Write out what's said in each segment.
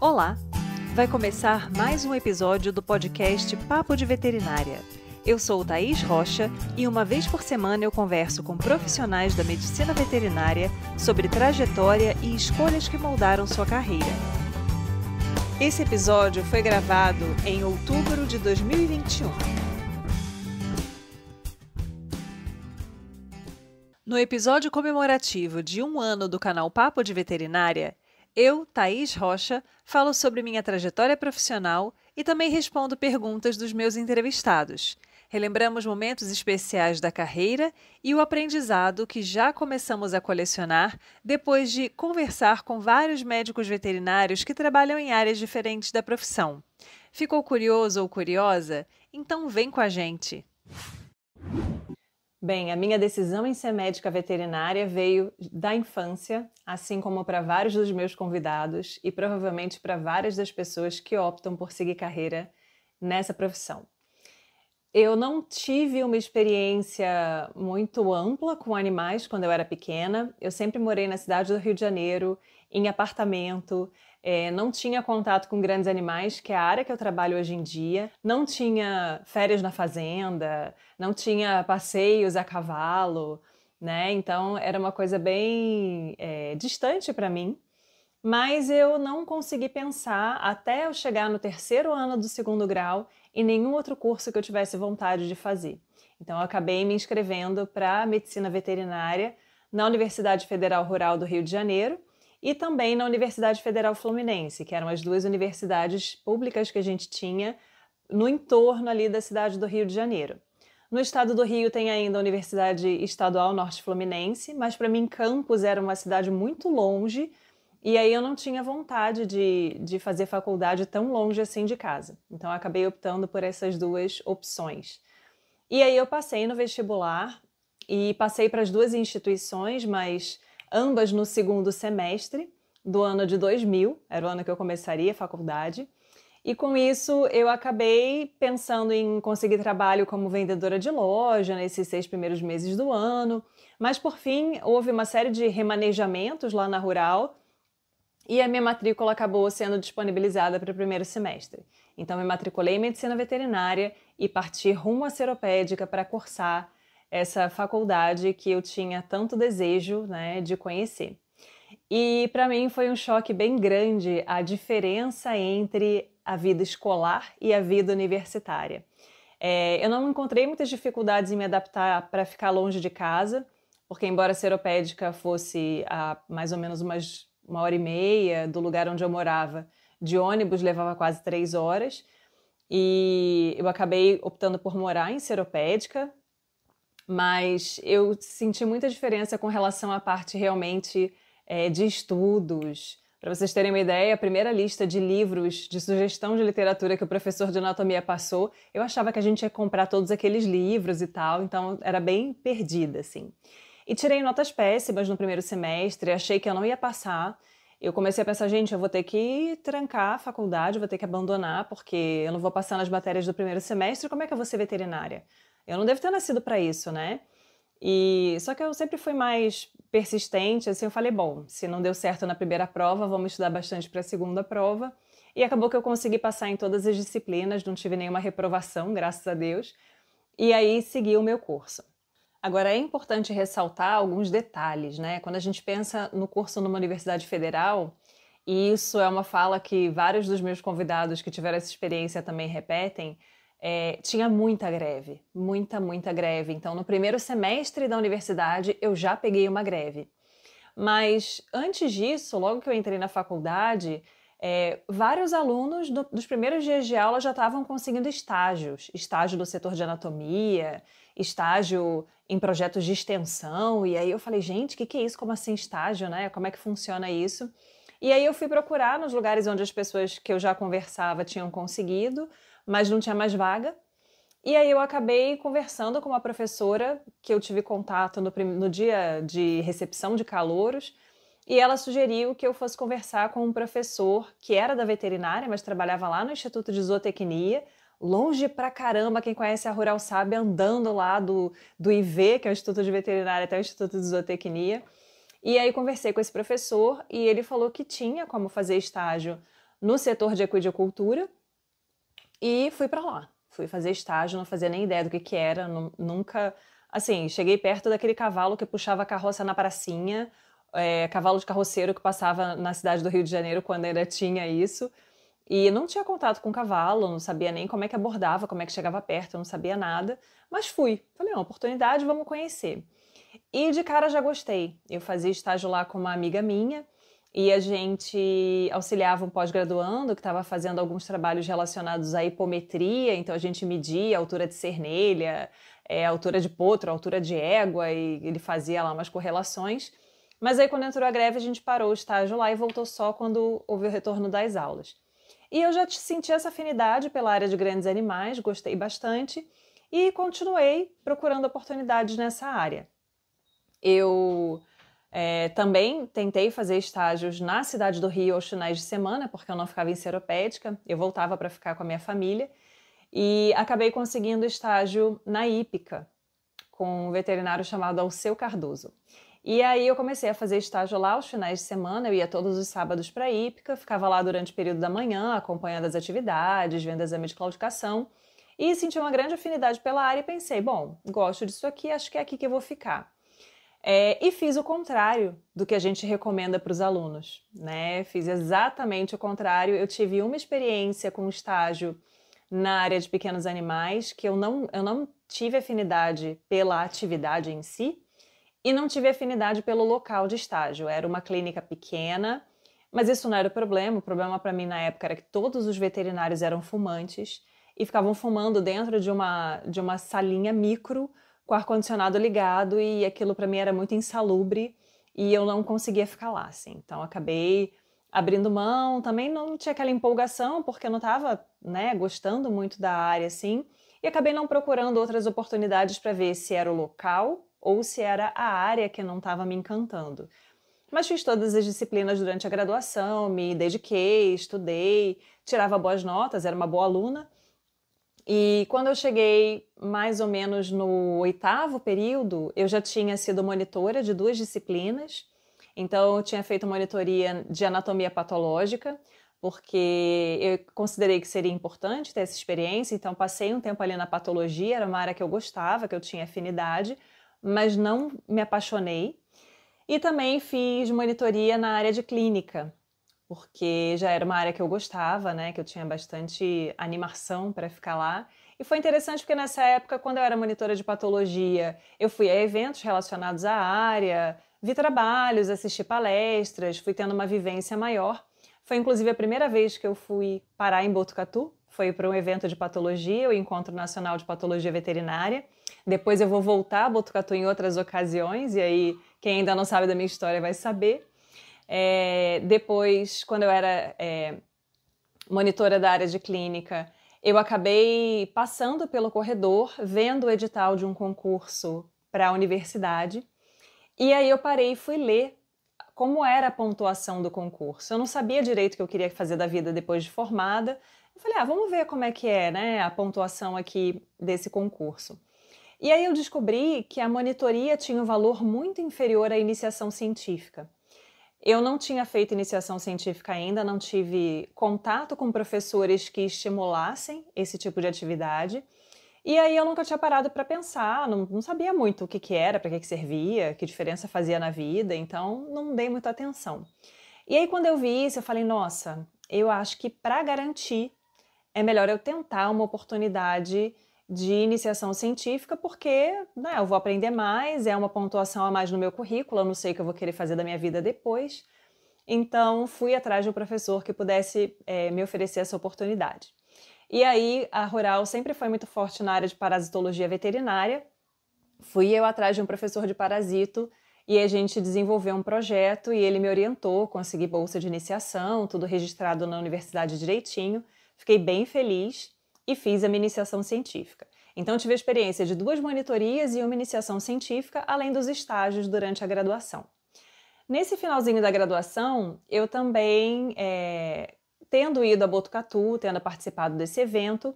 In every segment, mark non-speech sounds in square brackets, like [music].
Olá! Vai começar mais um episódio do podcast Papo de Veterinária. Eu sou Thaís Rocha e uma vez por semana eu converso com profissionais da medicina veterinária sobre trajetória e escolhas que moldaram sua carreira. Esse episódio foi gravado em outubro de 2021. No episódio comemorativo de um ano do canal Papo de Veterinária, eu, Thaís Rocha, falo sobre minha trajetória profissional e também respondo perguntas dos meus entrevistados. Relembramos momentos especiais da carreira e o aprendizado que já começamos a colecionar depois de conversar com vários médicos veterinários que trabalham em áreas diferentes da profissão. Ficou curioso ou curiosa? Então vem com a gente! Bem, a minha decisão em ser médica veterinária veio da infância, assim como para vários dos meus convidados e provavelmente para várias das pessoas que optam por seguir carreira nessa profissão. Eu não tive uma experiência muito ampla com animais quando eu era pequena. Eu sempre morei na cidade do Rio de Janeiro, em apartamento, é, não tinha contato com grandes animais, que é a área que eu trabalho hoje em dia, não tinha férias na fazenda, não tinha passeios a cavalo, né? Então era uma coisa bem é, distante para mim. Mas eu não consegui pensar até eu chegar no terceiro ano do segundo grau em nenhum outro curso que eu tivesse vontade de fazer. Então eu acabei me inscrevendo para medicina veterinária na Universidade Federal Rural do Rio de Janeiro e também na Universidade Federal Fluminense, que eram as duas universidades públicas que a gente tinha no entorno ali da cidade do Rio de Janeiro. No estado do Rio tem ainda a Universidade Estadual Norte Fluminense, mas para mim Campos era uma cidade muito longe e aí eu não tinha vontade de, de fazer faculdade tão longe assim de casa. Então acabei optando por essas duas opções. E aí eu passei no vestibular e passei para as duas instituições, mas ambas no segundo semestre do ano de 2000, era o ano que eu começaria a faculdade. E com isso eu acabei pensando em conseguir trabalho como vendedora de loja nesses seis primeiros meses do ano. Mas por fim houve uma série de remanejamentos lá na rural e a minha matrícula acabou sendo disponibilizada para o primeiro semestre. Então me matriculei em medicina veterinária e parti rumo à seropédica para cursar essa faculdade que eu tinha tanto desejo né, de conhecer. E para mim foi um choque bem grande a diferença entre a vida escolar e a vida universitária. É, eu não encontrei muitas dificuldades em me adaptar para ficar longe de casa, porque embora a seropédica fosse a mais ou menos umas, uma hora e meia do lugar onde eu morava, de ônibus levava quase três horas. E eu acabei optando por morar em Seropédica, mas eu senti muita diferença com relação à parte realmente é, de estudos. Para vocês terem uma ideia, a primeira lista de livros de sugestão de literatura que o professor de anatomia passou, eu achava que a gente ia comprar todos aqueles livros e tal, então era bem perdida, assim. E tirei notas péssimas no primeiro semestre, achei que eu não ia passar. Eu comecei a pensar, gente, eu vou ter que trancar a faculdade, vou ter que abandonar, porque eu não vou passar nas matérias do primeiro semestre, como é que eu vou ser veterinária? Eu não devo ter nascido para isso, né? E só que eu sempre fui mais persistente, assim, eu falei, bom, se não deu certo na primeira prova, vamos estudar bastante para a segunda prova. E acabou que eu consegui passar em todas as disciplinas, não tive nenhuma reprovação, graças a Deus. E aí segui o meu curso. Agora é importante ressaltar alguns detalhes, né? Quando a gente pensa no curso numa universidade federal, e isso é uma fala que vários dos meus convidados que tiveram essa experiência também repetem, é, tinha muita greve, muita, muita greve. Então, no primeiro semestre da universidade, eu já peguei uma greve. Mas antes disso, logo que eu entrei na faculdade, é, vários alunos do, dos primeiros dias de aula já estavam conseguindo estágios estágio do setor de anatomia, estágio em projetos de extensão. E aí eu falei, gente, o que, que é isso? Como assim estágio, né? Como é que funciona isso? E aí eu fui procurar nos lugares onde as pessoas que eu já conversava tinham conseguido mas não tinha mais vaga. E aí eu acabei conversando com uma professora que eu tive contato no, no dia de recepção de calouros, e ela sugeriu que eu fosse conversar com um professor que era da veterinária, mas trabalhava lá no Instituto de Zootecnia, longe pra caramba, quem conhece a Rural sabe, andando lá do, do IV, que é o Instituto de Veterinária, até o Instituto de Zootecnia. E aí conversei com esse professor e ele falou que tinha como fazer estágio no setor de equidicultura, e fui para lá. Fui fazer estágio, não fazia nem ideia do que, que era, nunca. Assim, cheguei perto daquele cavalo que puxava a carroça na pracinha, é, cavalo de carroceiro que passava na cidade do Rio de Janeiro quando ainda tinha isso. E não tinha contato com cavalo, não sabia nem como é que abordava, como é que chegava perto, não sabia nada. Mas fui. Falei, uma oportunidade, vamos conhecer. E de cara já gostei. Eu fazia estágio lá com uma amiga minha e a gente auxiliava um pós-graduando que estava fazendo alguns trabalhos relacionados à hipometria, então a gente media a altura de cernelha, é, a altura de potro, a altura de égua, e ele fazia lá umas correlações. Mas aí, quando entrou a greve, a gente parou o estágio lá e voltou só quando houve o retorno das aulas. E eu já senti essa afinidade pela área de grandes animais, gostei bastante e continuei procurando oportunidades nessa área. Eu é, também tentei fazer estágios na cidade do Rio aos finais de semana, porque eu não ficava em seropédica, eu voltava para ficar com a minha família e acabei conseguindo estágio na Ípica, com um veterinário chamado Alceu Cardoso. E aí eu comecei a fazer estágio lá aos finais de semana, eu ia todos os sábados para a Ípica, ficava lá durante o período da manhã, acompanhando as atividades, vendo exame de claudicação, e senti uma grande afinidade pela área e pensei, bom, gosto disso aqui, acho que é aqui que eu vou ficar. É, e fiz o contrário do que a gente recomenda para os alunos, né? Fiz exatamente o contrário. Eu tive uma experiência com um estágio na área de pequenos animais que eu não, eu não tive afinidade pela atividade em si e não tive afinidade pelo local de estágio. Era uma clínica pequena, mas isso não era o problema. O problema para mim na época era que todos os veterinários eram fumantes e ficavam fumando dentro de uma, de uma salinha micro com o ar-condicionado ligado e aquilo para mim era muito insalubre e eu não conseguia ficar lá, assim. Então acabei abrindo mão, também não tinha aquela empolgação porque eu não estava, né, gostando muito da área, assim, e acabei não procurando outras oportunidades para ver se era o local ou se era a área que não estava me encantando. Mas fiz todas as disciplinas durante a graduação, me dediquei, estudei, tirava boas notas, era uma boa aluna, e quando eu cheguei mais ou menos no oitavo período, eu já tinha sido monitora de duas disciplinas. Então, eu tinha feito monitoria de anatomia patológica, porque eu considerei que seria importante ter essa experiência. Então, passei um tempo ali na patologia, era uma área que eu gostava, que eu tinha afinidade, mas não me apaixonei. E também fiz monitoria na área de clínica, porque já era uma área que eu gostava, né, que eu tinha bastante animação para ficar lá. E foi interessante porque nessa época, quando eu era monitora de patologia, eu fui a eventos relacionados à área, vi trabalhos, assisti palestras, fui tendo uma vivência maior. Foi inclusive a primeira vez que eu fui parar em Botucatu, foi para um evento de patologia, o Encontro Nacional de Patologia Veterinária. Depois eu vou voltar a Botucatu em outras ocasiões, e aí quem ainda não sabe da minha história vai saber. É, depois, quando eu era é, monitora da área de clínica, eu acabei passando pelo corredor, vendo o edital de um concurso para a universidade. E aí eu parei e fui ler como era a pontuação do concurso. Eu não sabia direito o que eu queria fazer da vida depois de formada. Eu falei, ah, vamos ver como é que é né, a pontuação aqui desse concurso. E aí eu descobri que a monitoria tinha um valor muito inferior à iniciação científica. Eu não tinha feito iniciação científica ainda, não tive contato com professores que estimulassem esse tipo de atividade. E aí eu nunca tinha parado para pensar, não, não, sabia muito o que, que era, para que, que servia, que diferença fazia na vida, então não dei muita atenção. E aí quando eu vi isso, eu falei: nossa, eu acho que para garantir é melhor eu tentar uma oportunidade de iniciação científica, porque né, eu vou aprender mais, é uma pontuação a mais no meu currículo, eu não sei o que eu vou querer fazer da minha vida depois. Então, fui atrás de um professor que pudesse é, me oferecer essa oportunidade. E aí, a Rural sempre foi muito forte na área de parasitologia veterinária. Fui eu atrás de um professor de parasito e a gente desenvolveu um projeto e ele me orientou, consegui bolsa de iniciação, tudo registrado na universidade direitinho. Fiquei bem feliz e fiz a minha iniciação científica. Então, tive a experiência de duas monitorias e uma iniciação científica, além dos estágios durante a graduação. Nesse finalzinho da graduação, eu também, é, tendo ido a Botucatu, tendo participado desse evento,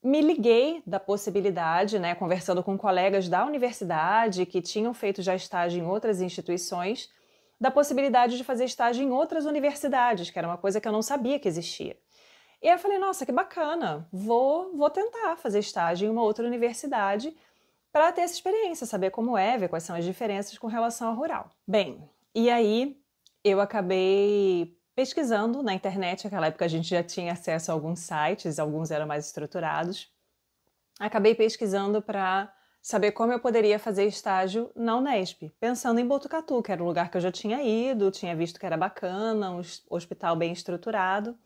me liguei da possibilidade, né, conversando com colegas da universidade que tinham feito já estágio em outras instituições, da possibilidade de fazer estágio em outras universidades, que era uma coisa que eu não sabia que existia. E aí eu falei, nossa, que bacana, vou, vou tentar fazer estágio em uma outra universidade para ter essa experiência, saber como é, ver quais são as diferenças com relação ao rural. Bem, e aí eu acabei pesquisando na internet, naquela época a gente já tinha acesso a alguns sites, alguns eram mais estruturados. Acabei pesquisando para saber como eu poderia fazer estágio na Unesp, pensando em Botucatu, que era um lugar que eu já tinha ido, tinha visto que era bacana, um hospital bem estruturado.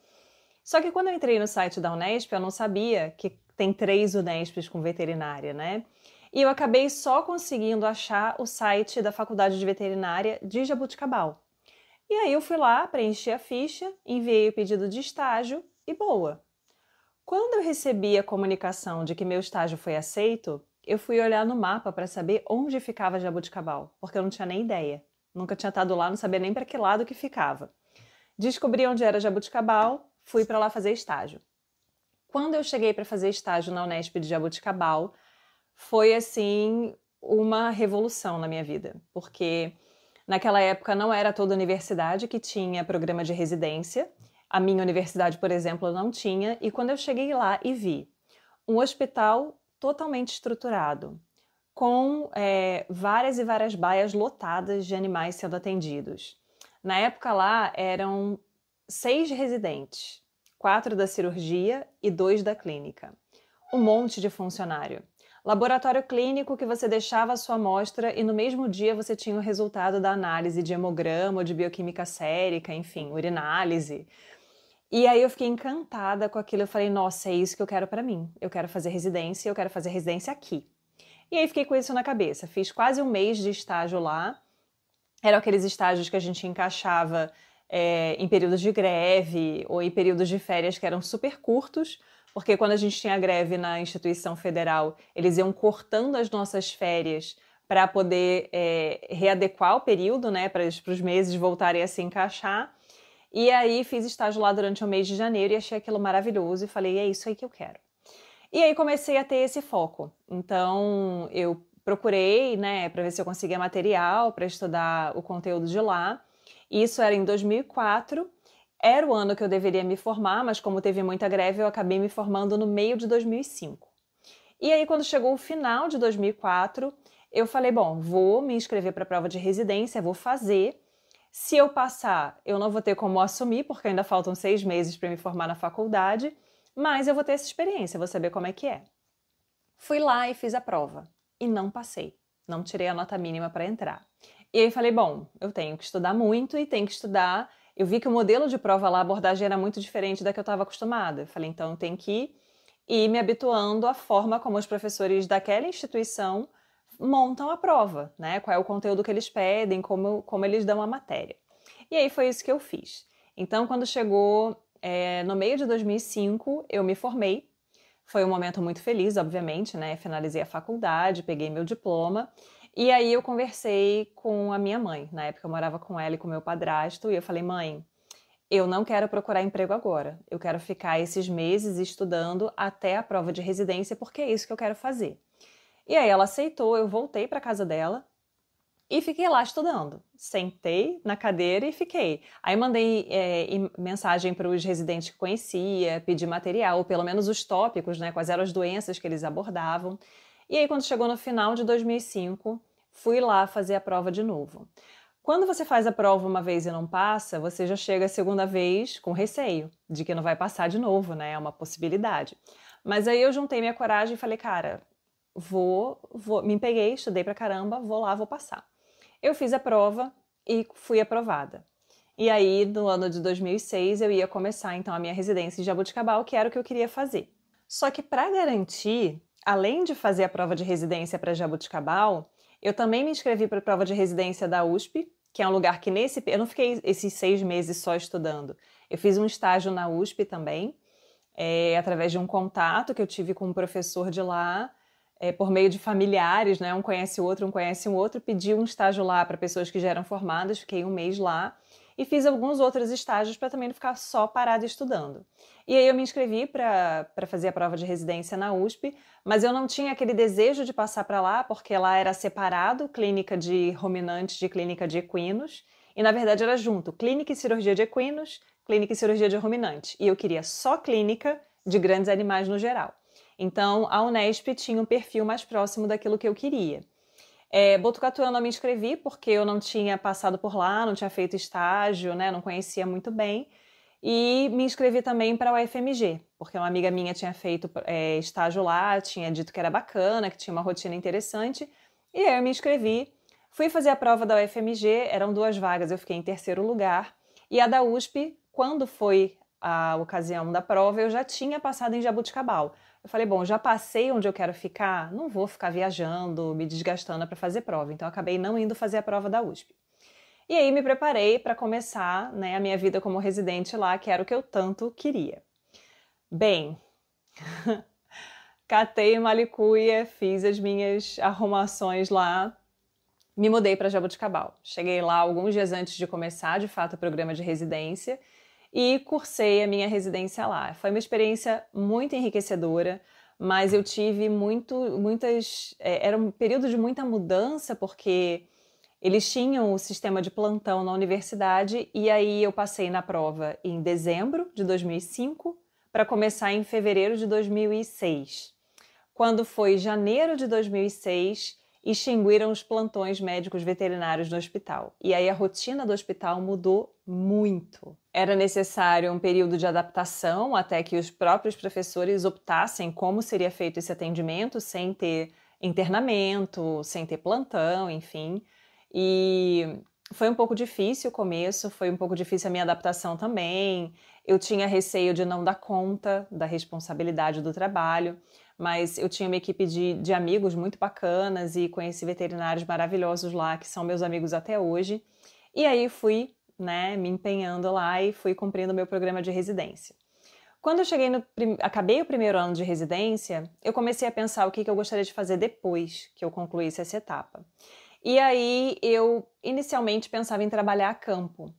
Só que quando eu entrei no site da Unesp, eu não sabia que tem três Unesps com veterinária, né? E eu acabei só conseguindo achar o site da Faculdade de Veterinária de Jabuticabal. E aí eu fui lá, preenchi a ficha, enviei o pedido de estágio e boa. Quando eu recebi a comunicação de que meu estágio foi aceito, eu fui olhar no mapa para saber onde ficava Jabuticabal, porque eu não tinha nem ideia. Nunca tinha estado lá, não sabia nem para que lado que ficava. Descobri onde era Jabuticabal, fui para lá fazer estágio. Quando eu cheguei para fazer estágio na Unesp de Jaboticabal, foi assim uma revolução na minha vida, porque naquela época não era toda universidade que tinha programa de residência. A minha universidade, por exemplo, não tinha, e quando eu cheguei lá e vi um hospital totalmente estruturado, com é, várias e várias baias lotadas de animais sendo atendidos. Na época lá eram seis residentes, quatro da cirurgia e dois da clínica. Um monte de funcionário. Laboratório clínico que você deixava a sua amostra e no mesmo dia você tinha o resultado da análise de hemograma, de bioquímica sérica, enfim, urinálise. E aí eu fiquei encantada com aquilo. Eu falei, nossa, é isso que eu quero para mim. Eu quero fazer residência, eu quero fazer residência aqui. E aí fiquei com isso na cabeça. Fiz quase um mês de estágio lá. Eram aqueles estágios que a gente encaixava é, em períodos de greve ou em períodos de férias que eram super curtos, porque quando a gente tinha greve na instituição federal, eles iam cortando as nossas férias para poder é, readequar o período, né, para os meses voltarem a se encaixar. E aí fiz estágio lá durante o mês de janeiro e achei aquilo maravilhoso e falei, é isso aí que eu quero. E aí comecei a ter esse foco. Então eu procurei, né, para ver se eu conseguia material para estudar o conteúdo de lá. Isso era em 2004. Era o ano que eu deveria me formar, mas como teve muita greve, eu acabei me formando no meio de 2005. E aí, quando chegou o final de 2004, eu falei: bom, vou me inscrever para a prova de residência, vou fazer. Se eu passar, eu não vou ter como assumir, porque ainda faltam seis meses para me formar na faculdade, mas eu vou ter essa experiência, vou saber como é que é. Fui lá e fiz a prova e não passei, não tirei a nota mínima para entrar. E aí falei, bom, eu tenho que estudar muito e tenho que estudar. Eu vi que o modelo de prova lá, a abordagem era muito diferente da que eu estava acostumada. Eu falei, então tem que ir me habituando à forma como os professores daquela instituição montam a prova, né? Qual é o conteúdo que eles pedem, como, como eles dão a matéria. E aí foi isso que eu fiz. Então, quando chegou é, no meio de 2005, eu me formei. Foi um momento muito feliz, obviamente, né? Finalizei a faculdade, peguei meu diploma. E aí eu conversei com a minha mãe. Na época eu morava com ela e com meu padrasto, e eu falei: "Mãe, eu não quero procurar emprego agora. Eu quero ficar esses meses estudando até a prova de residência, porque é isso que eu quero fazer". E aí ela aceitou, eu voltei para casa dela e fiquei lá estudando. Sentei na cadeira e fiquei. Aí mandei é, mensagem para os residentes que conhecia, pedi material, ou pelo menos os tópicos, né, quais eram as doenças que eles abordavam. E aí, quando chegou no final de 2005, fui lá fazer a prova de novo. Quando você faz a prova uma vez e não passa, você já chega a segunda vez com receio de que não vai passar de novo, né? É uma possibilidade. Mas aí eu juntei minha coragem e falei, cara, vou, vou, me peguei, estudei pra caramba, vou lá, vou passar. Eu fiz a prova e fui aprovada. E aí, no ano de 2006, eu ia começar então a minha residência em Jabuticabal, que era o que eu queria fazer. Só que para garantir além de fazer a prova de residência para Jabuticabal, eu também me inscrevi para a prova de residência da USP, que é um lugar que nesse. Eu não fiquei esses seis meses só estudando. Eu fiz um estágio na USP também, é, através de um contato que eu tive com um professor de lá, é, por meio de familiares, né? Um conhece o outro, um conhece o outro. Pedi um estágio lá para pessoas que já eram formadas, fiquei um mês lá e fiz alguns outros estágios para também não ficar só parado estudando. E aí eu me inscrevi para fazer a prova de residência na USP, mas eu não tinha aquele desejo de passar para lá, porque lá era separado clínica de ruminantes de clínica de equinos, e na verdade era junto clínica e cirurgia de equinos, clínica e cirurgia de ruminantes. E eu queria só clínica de grandes animais no geral. Então a Unesp tinha um perfil mais próximo daquilo que eu queria. É, Botucatu eu não me inscrevi porque eu não tinha passado por lá, não tinha feito estágio, né, não conhecia muito bem. E me inscrevi também para a UFMG, porque uma amiga minha tinha feito é, estágio lá, tinha dito que era bacana, que tinha uma rotina interessante. E aí eu me inscrevi, fui fazer a prova da UFMG, eram duas vagas, eu fiquei em terceiro lugar. E a da USP, quando foi a ocasião da prova, eu já tinha passado em Jabuticabal. Eu falei, bom, já passei onde eu quero ficar, não vou ficar viajando, me desgastando para fazer prova. Então, acabei não indo fazer a prova da USP. E aí me preparei para começar né, a minha vida como residente lá, que era o que eu tanto queria. Bem, [laughs] catei malicuia, fiz as minhas arrumações lá, me mudei para Jabuticabal. Cheguei lá alguns dias antes de começar, de fato, o programa de residência e cursei a minha residência lá. Foi uma experiência muito enriquecedora, mas eu tive muito, muitas. É, era um período de muita mudança, porque eles tinham o sistema de plantão na universidade, e aí eu passei na prova em dezembro de 2005 para começar em fevereiro de 2006. Quando foi janeiro de 2006, extinguiram os plantões médicos veterinários no hospital. E aí a rotina do hospital mudou muito. Era necessário um período de adaptação até que os próprios professores optassem como seria feito esse atendimento sem ter internamento, sem ter plantão, enfim. E foi um pouco difícil o começo, foi um pouco difícil a minha adaptação também. Eu tinha receio de não dar conta da responsabilidade do trabalho, mas eu tinha uma equipe de, de amigos muito bacanas e conheci veterinários maravilhosos lá, que são meus amigos até hoje. E aí fui né, me empenhando lá e fui cumprindo meu programa de residência. Quando eu cheguei no acabei o primeiro ano de residência, eu comecei a pensar o que, que eu gostaria de fazer depois que eu concluísse essa etapa. E aí eu inicialmente pensava em trabalhar a campo,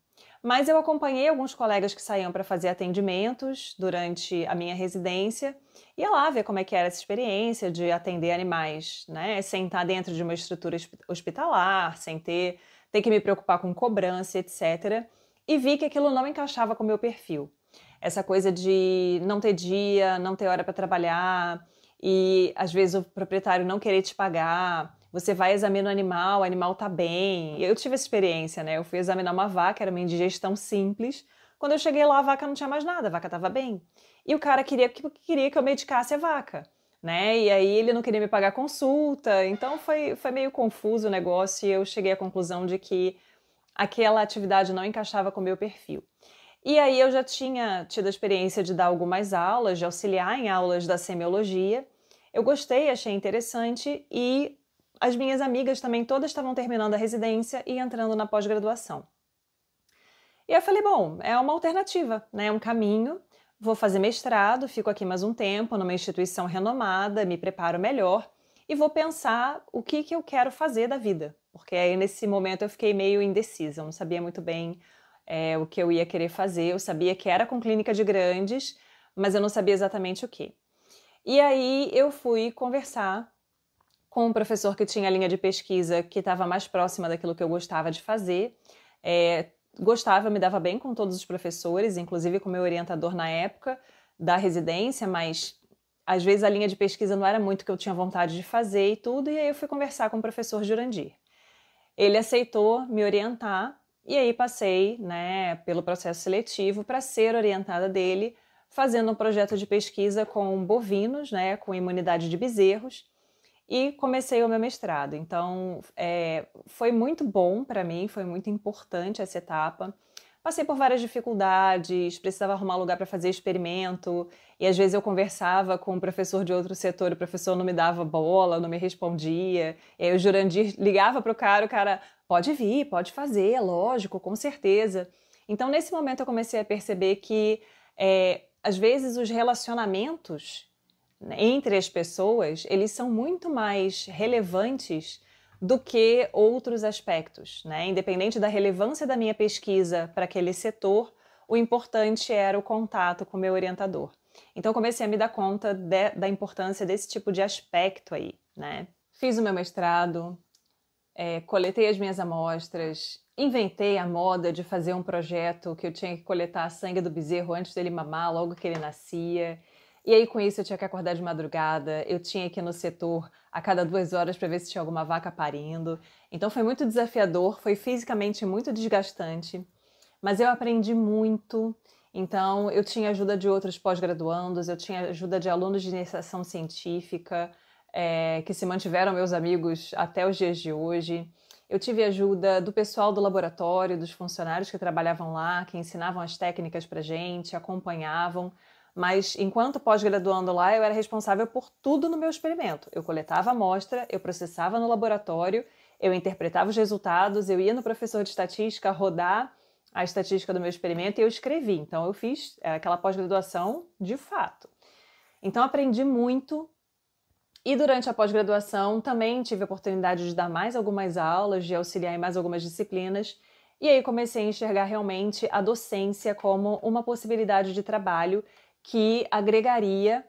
mas eu acompanhei alguns colegas que saíam para fazer atendimentos durante a minha residência. Ia lá ver como é que era essa experiência de atender animais, né? Sem estar tá dentro de uma estrutura hospitalar, sem ter, ter que me preocupar com cobrança, etc. E vi que aquilo não encaixava com o meu perfil. Essa coisa de não ter dia, não ter hora para trabalhar e às vezes o proprietário não querer te pagar você vai examinar o animal, o animal tá bem. Eu tive essa experiência, né? Eu fui examinar uma vaca, era uma indigestão simples. Quando eu cheguei lá, a vaca não tinha mais nada, a vaca tava bem. E o cara queria que, queria que eu medicasse a vaca, né? E aí ele não queria me pagar consulta. Então foi, foi meio confuso o negócio e eu cheguei à conclusão de que aquela atividade não encaixava com o meu perfil. E aí eu já tinha tido a experiência de dar algumas aulas, de auxiliar em aulas da semiologia. Eu gostei, achei interessante e as minhas amigas também todas estavam terminando a residência e entrando na pós-graduação. E eu falei, bom, é uma alternativa, né? É um caminho. Vou fazer mestrado, fico aqui mais um tempo numa instituição renomada, me preparo melhor e vou pensar o que, que eu quero fazer da vida. Porque aí nesse momento eu fiquei meio indecisa, eu não sabia muito bem é, o que eu ia querer fazer. Eu sabia que era com clínica de grandes, mas eu não sabia exatamente o que. E aí eu fui conversar com um professor que tinha a linha de pesquisa que estava mais próxima daquilo que eu gostava de fazer. É, gostava, me dava bem com todos os professores, inclusive com meu orientador na época da residência, mas às vezes a linha de pesquisa não era muito que eu tinha vontade de fazer e tudo, e aí eu fui conversar com o professor Jurandir. Ele aceitou me orientar e aí passei, né, pelo processo seletivo para ser orientada dele, fazendo um projeto de pesquisa com bovinos, né, com imunidade de bezerros e comecei o meu mestrado. Então, é, foi muito bom para mim, foi muito importante essa etapa. Passei por várias dificuldades, precisava arrumar lugar para fazer experimento, e às vezes eu conversava com um professor de outro setor, o professor não me dava bola, não me respondia. E aí o Jurandir ligava para o cara, o cara, pode vir, pode fazer, lógico, com certeza. Então, nesse momento, eu comecei a perceber que, é, às vezes, os relacionamentos entre as pessoas, eles são muito mais relevantes do que outros aspectos. Né? Independente da relevância da minha pesquisa para aquele setor, o importante era o contato com o meu orientador. Então, comecei a me dar conta de, da importância desse tipo de aspecto aí. Né? Fiz o meu mestrado, é, coletei as minhas amostras, inventei a moda de fazer um projeto que eu tinha que coletar sangue do bezerro antes dele mamar, logo que ele nascia. E aí, com isso, eu tinha que acordar de madrugada, eu tinha que ir no setor a cada duas horas para ver se tinha alguma vaca parindo. Então, foi muito desafiador, foi fisicamente muito desgastante, mas eu aprendi muito. Então, eu tinha ajuda de outros pós-graduandos, eu tinha ajuda de alunos de iniciação científica, é, que se mantiveram meus amigos até os dias de hoje. Eu tive ajuda do pessoal do laboratório, dos funcionários que trabalhavam lá, que ensinavam as técnicas para gente, acompanhavam mas enquanto pós-graduando lá, eu era responsável por tudo no meu experimento. Eu coletava amostra, eu processava no laboratório, eu interpretava os resultados, eu ia no professor de estatística rodar a estatística do meu experimento e eu escrevi. Então, eu fiz é, aquela pós-graduação de fato. Então, aprendi muito. E durante a pós-graduação também tive a oportunidade de dar mais algumas aulas, de auxiliar em mais algumas disciplinas. E aí comecei a enxergar realmente a docência como uma possibilidade de trabalho que agregaria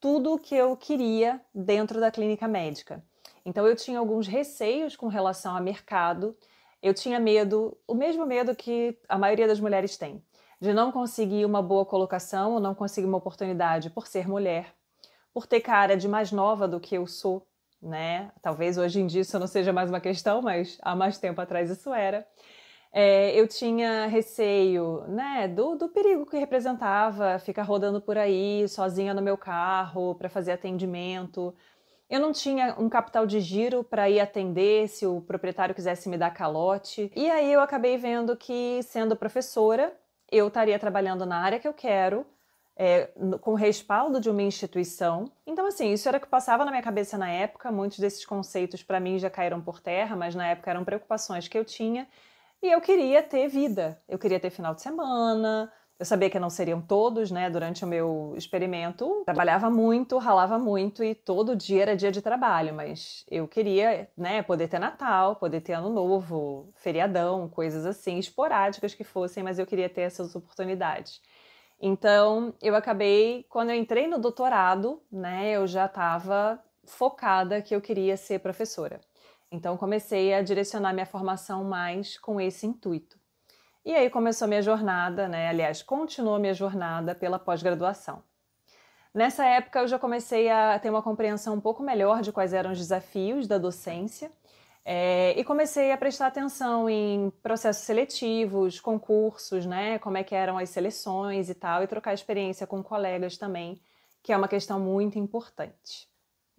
tudo o que eu queria dentro da clínica médica. Então eu tinha alguns receios com relação a mercado, eu tinha medo, o mesmo medo que a maioria das mulheres tem, de não conseguir uma boa colocação ou não conseguir uma oportunidade por ser mulher, por ter cara de mais nova do que eu sou, né? Talvez hoje em dia isso não seja mais uma questão, mas há mais tempo atrás isso era. É, eu tinha receio, né, do, do perigo que representava ficar rodando por aí, sozinha no meu carro, para fazer atendimento. Eu não tinha um capital de giro para ir atender se o proprietário quisesse me dar calote. E aí eu acabei vendo que, sendo professora, eu estaria trabalhando na área que eu quero, é, com o respaldo de uma instituição. Então, assim, isso era o que passava na minha cabeça na época. Muitos desses conceitos para mim já caíram por terra, mas na época eram preocupações que eu tinha. E eu queria ter vida, eu queria ter final de semana. Eu sabia que não seriam todos, né? Durante o meu experimento, trabalhava muito, ralava muito e todo dia era dia de trabalho, mas eu queria, né, poder ter Natal, poder ter Ano Novo, feriadão, coisas assim, esporádicas que fossem, mas eu queria ter essas oportunidades. Então, eu acabei, quando eu entrei no doutorado, né, eu já estava focada que eu queria ser professora. Então comecei a direcionar minha formação mais com esse intuito. E aí começou minha jornada, né? Aliás, continuou minha jornada pela pós-graduação. Nessa época eu já comecei a ter uma compreensão um pouco melhor de quais eram os desafios da docência é, e comecei a prestar atenção em processos seletivos, concursos, né? Como é que eram as seleções e tal, e trocar experiência com colegas também, que é uma questão muito importante.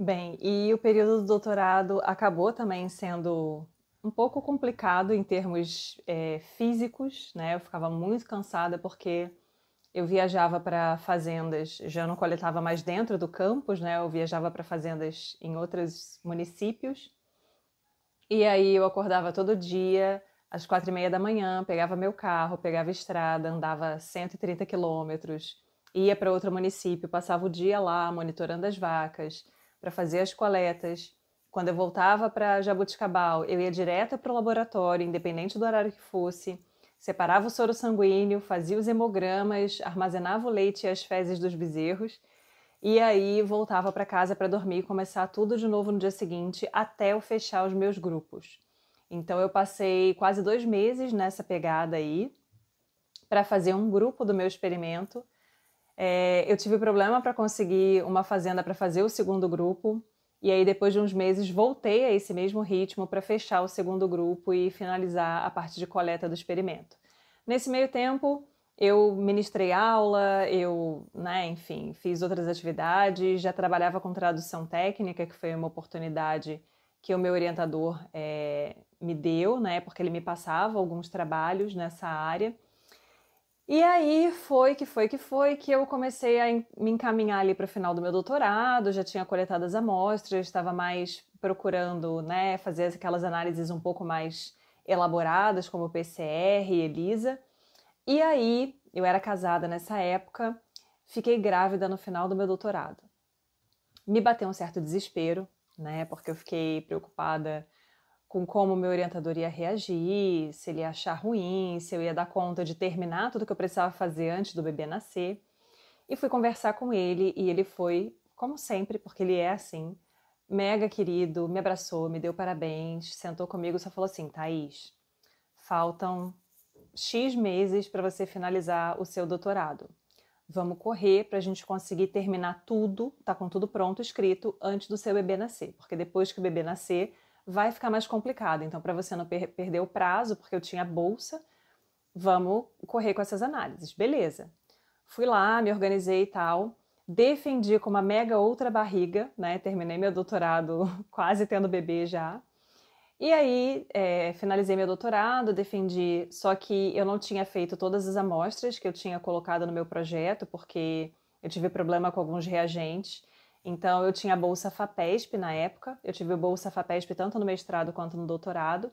Bem, e o período do doutorado acabou também sendo um pouco complicado em termos é, físicos, né? Eu ficava muito cansada porque eu viajava para fazendas, já não coletava mais dentro do campus, né? Eu viajava para fazendas em outros municípios. E aí eu acordava todo dia às quatro e meia da manhã, pegava meu carro, pegava estrada, andava 130 quilômetros, ia para outro município, passava o dia lá monitorando as vacas para fazer as coletas. Quando eu voltava para Jabuticabal, eu ia direto para o laboratório, independente do horário que fosse, separava o soro sanguíneo, fazia os hemogramas, armazenava o leite e as fezes dos bezerros, e aí voltava para casa para dormir e começar tudo de novo no dia seguinte, até eu fechar os meus grupos. Então eu passei quase dois meses nessa pegada aí para fazer um grupo do meu experimento é, eu tive problema para conseguir uma fazenda para fazer o segundo grupo. E aí, depois de uns meses, voltei a esse mesmo ritmo para fechar o segundo grupo e finalizar a parte de coleta do experimento. Nesse meio tempo, eu ministrei aula, eu, né, enfim, fiz outras atividades, já trabalhava com tradução técnica, que foi uma oportunidade que o meu orientador é, me deu, né, porque ele me passava alguns trabalhos nessa área. E aí foi que foi que foi que eu comecei a me encaminhar ali para o final do meu doutorado, já tinha coletado as amostras, estava mais procurando, né, fazer aquelas análises um pouco mais elaboradas, como PCR e ELISA. E aí, eu era casada nessa época, fiquei grávida no final do meu doutorado. Me bateu um certo desespero, né, porque eu fiquei preocupada com como meu orientador ia reagir, se ele ia achar ruim, se eu ia dar conta de terminar tudo que eu precisava fazer antes do bebê nascer. E fui conversar com ele e ele foi, como sempre, porque ele é assim, mega querido, me abraçou, me deu parabéns, sentou comigo e só falou assim: Thaís, faltam X meses para você finalizar o seu doutorado. Vamos correr para a gente conseguir terminar tudo, tá com tudo pronto, escrito, antes do seu bebê nascer. Porque depois que o bebê nascer, vai ficar mais complicado. Então, para você não per perder o prazo, porque eu tinha bolsa, vamos correr com essas análises. Beleza. Fui lá, me organizei e tal. Defendi com uma mega outra barriga, né? Terminei meu doutorado [laughs] quase tendo bebê já. E aí, é, finalizei meu doutorado, defendi, só que eu não tinha feito todas as amostras que eu tinha colocado no meu projeto, porque eu tive problema com alguns reagentes. Então, eu tinha a bolsa FAPESP na época, eu tive a bolsa FAPESP tanto no mestrado quanto no doutorado.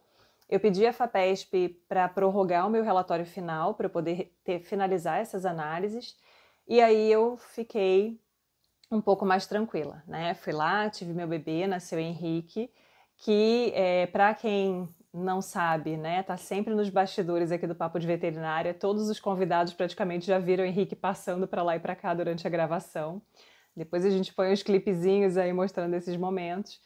Eu pedi a FAPESP para prorrogar o meu relatório final, para eu poder ter, finalizar essas análises. E aí eu fiquei um pouco mais tranquila, né? Fui lá, tive meu bebê, nasceu Henrique, que é, para quem não sabe, né? Tá sempre nos bastidores aqui do Papo de Veterinária. Todos os convidados praticamente já viram Henrique passando para lá e para cá durante a gravação. Depois a gente põe os clipezinhos aí mostrando esses momentos.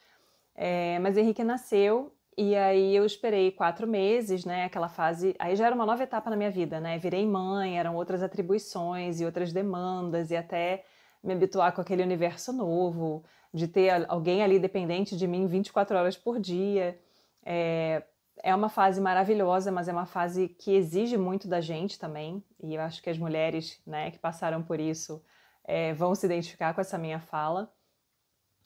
É, mas Henrique nasceu e aí eu esperei quatro meses, né? Aquela fase. Aí já era uma nova etapa na minha vida, né? Virei mãe, eram outras atribuições e outras demandas, e até me habituar com aquele universo novo, de ter alguém ali dependente de mim 24 horas por dia. É, é uma fase maravilhosa, mas é uma fase que exige muito da gente também. E eu acho que as mulheres né, que passaram por isso é, vão se identificar com essa minha fala.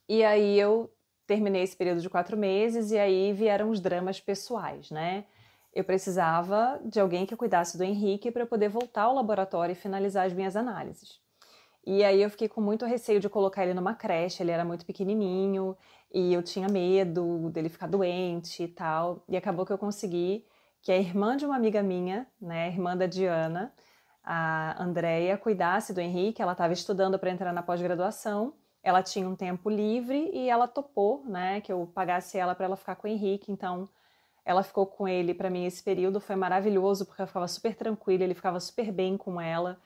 E aí eu terminei esse período de quatro meses e aí vieram os dramas pessoais, né? Eu precisava de alguém que cuidasse do Henrique para poder voltar ao laboratório e finalizar as minhas análises. E aí eu fiquei com muito receio de colocar ele numa creche, ele era muito pequenininho e eu tinha medo dele ficar doente e tal. E acabou que eu consegui que a irmã de uma amiga minha, né, irmã da Diana, a Andrea cuidasse do Henrique, ela estava estudando para entrar na pós-graduação, ela tinha um tempo livre e ela topou, né, que eu pagasse ela para ela ficar com o Henrique, então ela ficou com ele para mim esse período, foi maravilhoso porque ela ficava super tranquila, ele ficava super bem com ela.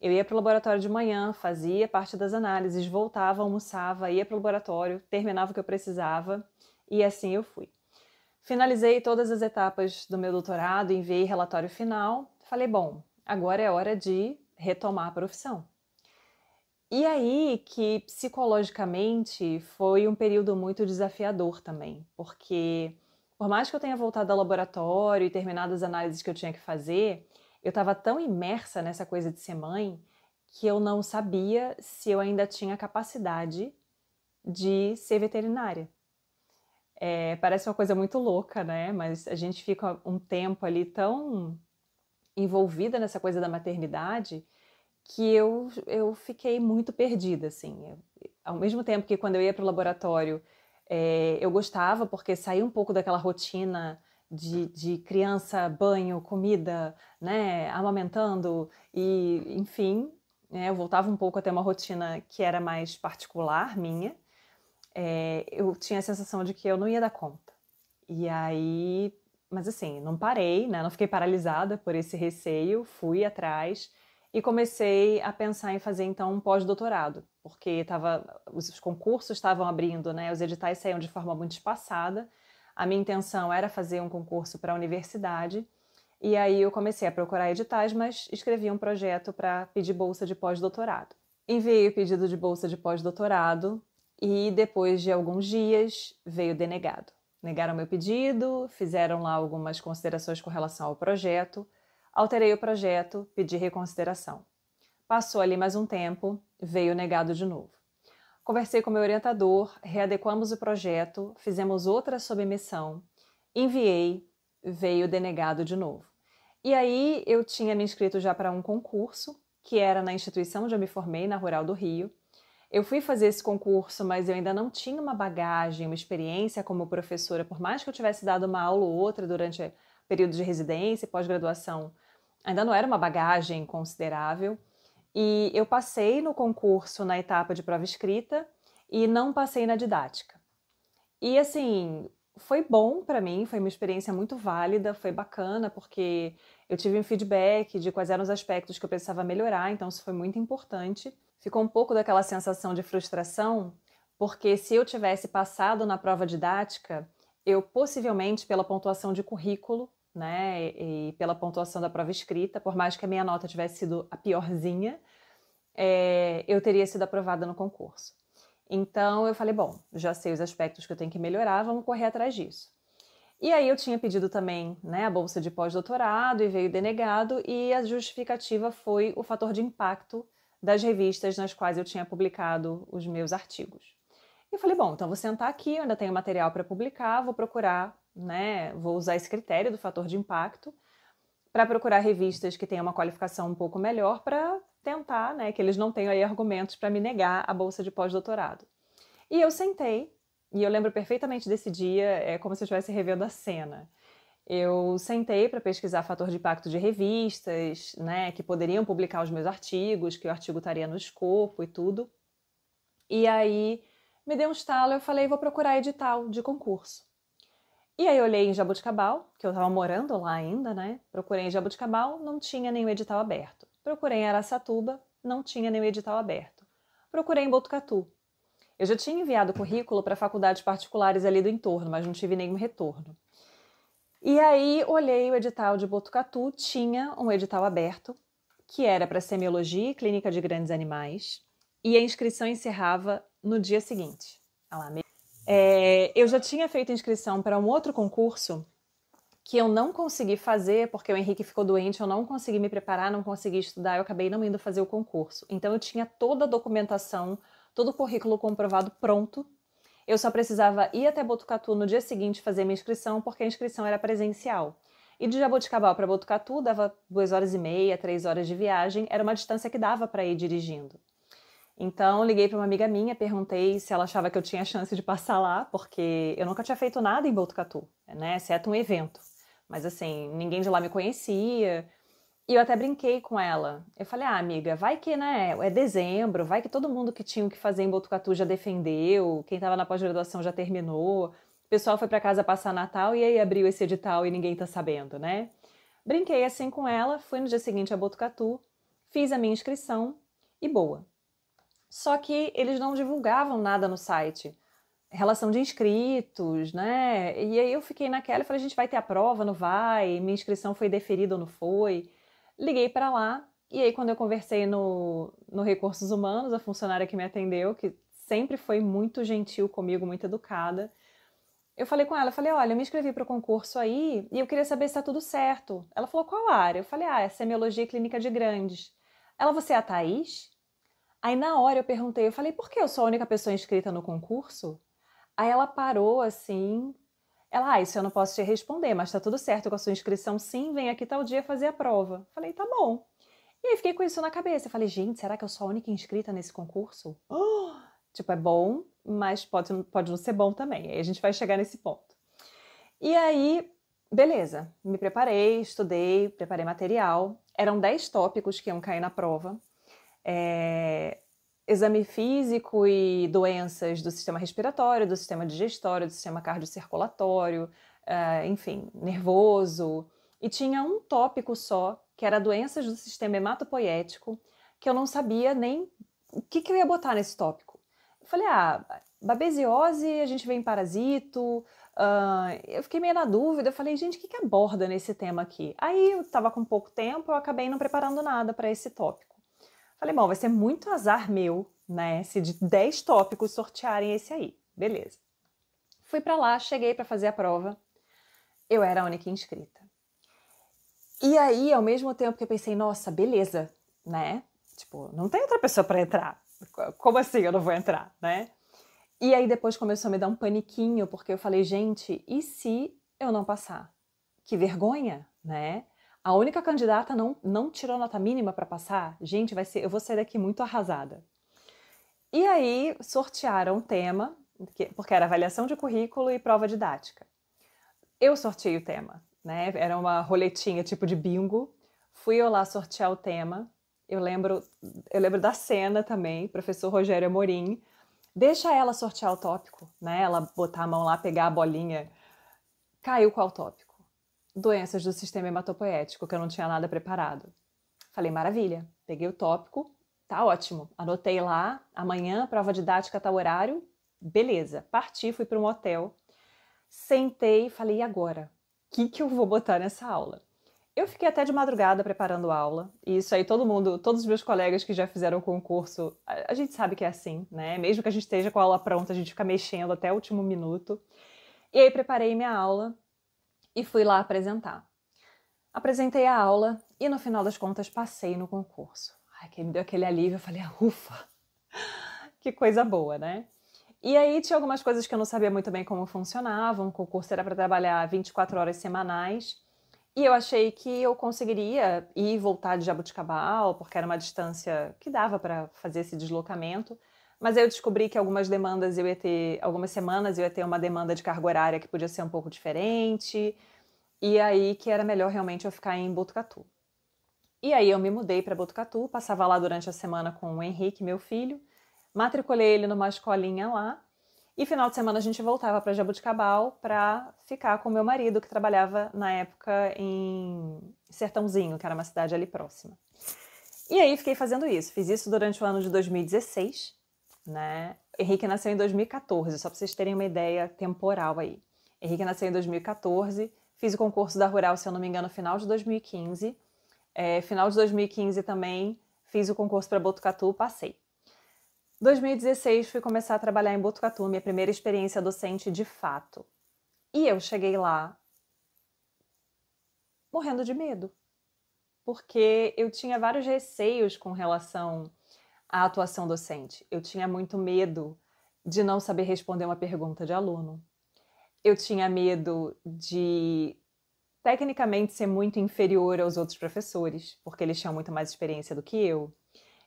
Eu ia para o laboratório de manhã, fazia parte das análises, voltava, almoçava, ia para o laboratório, terminava o que eu precisava e assim eu fui. Finalizei todas as etapas do meu doutorado, enviei relatório final. Falei, bom, agora é hora de retomar a profissão. E aí que psicologicamente foi um período muito desafiador também, porque por mais que eu tenha voltado ao laboratório e terminado as análises que eu tinha que fazer, eu estava tão imersa nessa coisa de ser mãe que eu não sabia se eu ainda tinha capacidade de ser veterinária. É, parece uma coisa muito louca, né? Mas a gente fica um tempo ali tão envolvida nessa coisa da maternidade que eu, eu fiquei muito perdida, assim. Eu, ao mesmo tempo que quando eu ia para o laboratório, é, eu gostava porque saía um pouco daquela rotina de, de, criança, banho, comida, né, amamentando e, enfim, né, eu voltava um pouco até uma rotina que era mais particular minha. É, eu tinha a sensação de que eu não ia dar conta. E aí mas assim, não parei, né? Não fiquei paralisada por esse receio, fui atrás e comecei a pensar em fazer então um pós-doutorado, porque tava, os concursos estavam abrindo, né? Os editais saíam de forma muito espaçada. A minha intenção era fazer um concurso para a universidade. E aí eu comecei a procurar editais, mas escrevi um projeto para pedir bolsa de pós-doutorado. Enviei o pedido de bolsa de pós-doutorado e depois de alguns dias veio denegado. Negaram meu pedido, fizeram lá algumas considerações com relação ao projeto. Alterei o projeto, pedi reconsideração. Passou ali mais um tempo, veio negado de novo. Conversei com meu orientador, readequamos o projeto, fizemos outra submissão, enviei, veio denegado de novo. E aí eu tinha me inscrito já para um concurso, que era na instituição onde eu me formei, na Rural do Rio. Eu fui fazer esse concurso, mas eu ainda não tinha uma bagagem, uma experiência como professora, por mais que eu tivesse dado uma aula ou outra durante período de residência e pós-graduação, ainda não era uma bagagem considerável. E eu passei no concurso na etapa de prova escrita e não passei na didática. E assim, foi bom para mim, foi uma experiência muito válida, foi bacana, porque eu tive um feedback de quais eram os aspectos que eu precisava melhorar, então isso foi muito importante. Ficou um pouco daquela sensação de frustração, porque se eu tivesse passado na prova didática, eu possivelmente, pela pontuação de currículo, né, e pela pontuação da prova escrita, por mais que a minha nota tivesse sido a piorzinha, é, eu teria sido aprovada no concurso. Então eu falei, bom, já sei os aspectos que eu tenho que melhorar, vamos correr atrás disso. E aí eu tinha pedido também né, a bolsa de pós-doutorado e veio denegado, e a justificativa foi o fator de impacto das revistas nas quais eu tinha publicado os meus artigos. Eu falei, bom, então vou sentar aqui, eu ainda tenho material para publicar, vou procurar, né, vou usar esse critério do fator de impacto para procurar revistas que tenham uma qualificação um pouco melhor para tentar, né, que eles não tenham aí argumentos para me negar a bolsa de pós-doutorado. E eu sentei, e eu lembro perfeitamente desse dia, é como se eu estivesse revendo a cena eu sentei para pesquisar fator de impacto de revistas, né, que poderiam publicar os meus artigos, que o artigo estaria no escopo e tudo. E aí me deu um estalo, eu falei, vou procurar edital de concurso. E aí eu olhei em Jabuticabal, que eu estava morando lá ainda, né? Procurei em Jabuticabal, não tinha nenhum edital aberto. Procurei em Araçatuba, não tinha nenhum edital aberto. Procurei em Botucatu. Eu já tinha enviado currículo para faculdades particulares ali do entorno, mas não tive nenhum retorno. E aí olhei o edital de Botucatu, tinha um edital aberto, que era para semiologia e clínica de grandes animais, e a inscrição encerrava no dia seguinte. Ah é, eu já tinha feito inscrição para um outro concurso que eu não consegui fazer porque o Henrique ficou doente, eu não consegui me preparar, não consegui estudar, eu acabei não indo fazer o concurso. Então eu tinha toda a documentação, todo o currículo comprovado pronto eu só precisava ir até Botucatu no dia seguinte fazer minha inscrição, porque a inscrição era presencial. E de Jaboticabal para Botucatu dava duas horas e meia, três horas de viagem, era uma distância que dava para ir dirigindo. Então, liguei para uma amiga minha, perguntei se ela achava que eu tinha chance de passar lá, porque eu nunca tinha feito nada em Botucatu, né, exceto é um evento. Mas assim, ninguém de lá me conhecia, e eu até brinquei com ela. Eu falei, ah, amiga, vai que, né? É dezembro, vai que todo mundo que tinha o que fazer em Botucatu já defendeu, quem estava na pós-graduação já terminou, o pessoal foi para casa passar Natal e aí abriu esse edital e ninguém tá sabendo, né? Brinquei assim com ela, fui no dia seguinte a Botucatu, fiz a minha inscrição e boa. Só que eles não divulgavam nada no site. Relação de inscritos, né? E aí eu fiquei naquela e falei, a gente vai ter a prova, não vai? Minha inscrição foi deferida ou não foi? Liguei para lá e aí quando eu conversei no, no Recursos Humanos, a funcionária que me atendeu, que sempre foi muito gentil comigo, muito educada, eu falei com ela, falei, olha, eu me inscrevi para o concurso aí e eu queria saber se está tudo certo. Ela falou, qual área? Eu falei, ah, é semiologia e clínica de grandes. Ela, você é a Thaís? Aí na hora eu perguntei, eu falei, por que eu sou a única pessoa inscrita no concurso? Aí ela parou assim, ela, ah, isso eu não posso te responder, mas tá tudo certo com a sua inscrição, sim, vem aqui tal dia fazer a prova. Falei, tá bom. E aí fiquei com isso na cabeça. Falei, gente, será que eu sou a única inscrita nesse concurso? Oh! [gasps] Tipo, é bom, mas pode, pode não ser bom também. Aí a gente vai chegar nesse ponto. E aí, beleza, me preparei, estudei, preparei material. Eram 10 tópicos que iam cair na prova. É, exame físico e doenças do sistema respiratório, do sistema digestório, do sistema cardiocirculatório, uh, enfim, nervoso. E tinha um tópico só, que era doenças do sistema hematopoético, que eu não sabia nem o que, que eu ia botar nesse tópico. Eu falei, ah, babesiose, a gente vem parasito. Uh, eu fiquei meio na dúvida, eu falei, gente, o que, que aborda nesse tema aqui? Aí eu estava com pouco tempo, eu acabei não preparando nada para esse tópico. Falei, bom, vai ser muito azar meu, né? Se de 10 tópicos sortearem esse aí. Beleza. Fui para lá, cheguei para fazer a prova. Eu era a única inscrita. E aí, ao mesmo tempo que eu pensei, nossa, beleza, né? Tipo, não tem outra pessoa para entrar. Como assim eu não vou entrar, né? E aí depois começou a me dar um paniquinho, porque eu falei, gente, e se eu não passar? Que vergonha, né? A única candidata não, não tirou nota mínima para passar. Gente, vai ser, eu vou sair daqui muito arrasada. E aí sortearam o tema, porque era avaliação de currículo e prova didática. Eu sorteei o tema, né? Era uma roletinha tipo de bingo. Fui eu lá sortear o tema. Eu lembro, eu lembro da cena também, professor Rogério Amorim. Deixa ela sortear o tópico, né? Ela botar a mão lá, pegar a bolinha. Caiu qual tópico? doenças do sistema hematopoético, que eu não tinha nada preparado. Falei, maravilha, peguei o tópico, tá ótimo. Anotei lá, amanhã, prova didática, tá horário, beleza. Parti, fui para um hotel, sentei e falei, e agora? O que, que eu vou botar nessa aula? Eu fiquei até de madrugada preparando a aula, e isso aí todo mundo, todos os meus colegas que já fizeram o concurso, a, a gente sabe que é assim, né? Mesmo que a gente esteja com a aula pronta, a gente fica mexendo até o último minuto. E aí preparei minha aula, e fui lá apresentar. Apresentei a aula e no final das contas passei no concurso. Ai, que me deu aquele alívio, eu falei, ah, ufa, que coisa boa, né? E aí tinha algumas coisas que eu não sabia muito bem como funcionavam. O concurso era para trabalhar 24 horas semanais. E eu achei que eu conseguiria ir voltar de Jabuticabal, porque era uma distância que dava para fazer esse deslocamento. Mas aí eu descobri que algumas demandas eu ia ter, algumas semanas eu ia ter uma demanda de carga horária que podia ser um pouco diferente. E aí que era melhor realmente eu ficar em Botucatu. E aí eu me mudei para Botucatu, passava lá durante a semana com o Henrique, meu filho, matriculei ele numa escolinha lá. E final de semana a gente voltava para Jabuticabal para ficar com meu marido, que trabalhava na época em Sertãozinho, que era uma cidade ali próxima. E aí fiquei fazendo isso. Fiz isso durante o ano de 2016 né? Henrique nasceu em 2014, só para vocês terem uma ideia temporal aí. Henrique nasceu em 2014, fiz o concurso da Rural, se eu não me engano, final de 2015. É, final de 2015 também fiz o concurso para Botucatu, passei. 2016 fui começar a trabalhar em Botucatu, minha primeira experiência docente de fato. E eu cheguei lá morrendo de medo, porque eu tinha vários receios com relação a atuação docente. Eu tinha muito medo de não saber responder uma pergunta de aluno. Eu tinha medo de tecnicamente ser muito inferior aos outros professores, porque eles tinham muito mais experiência do que eu.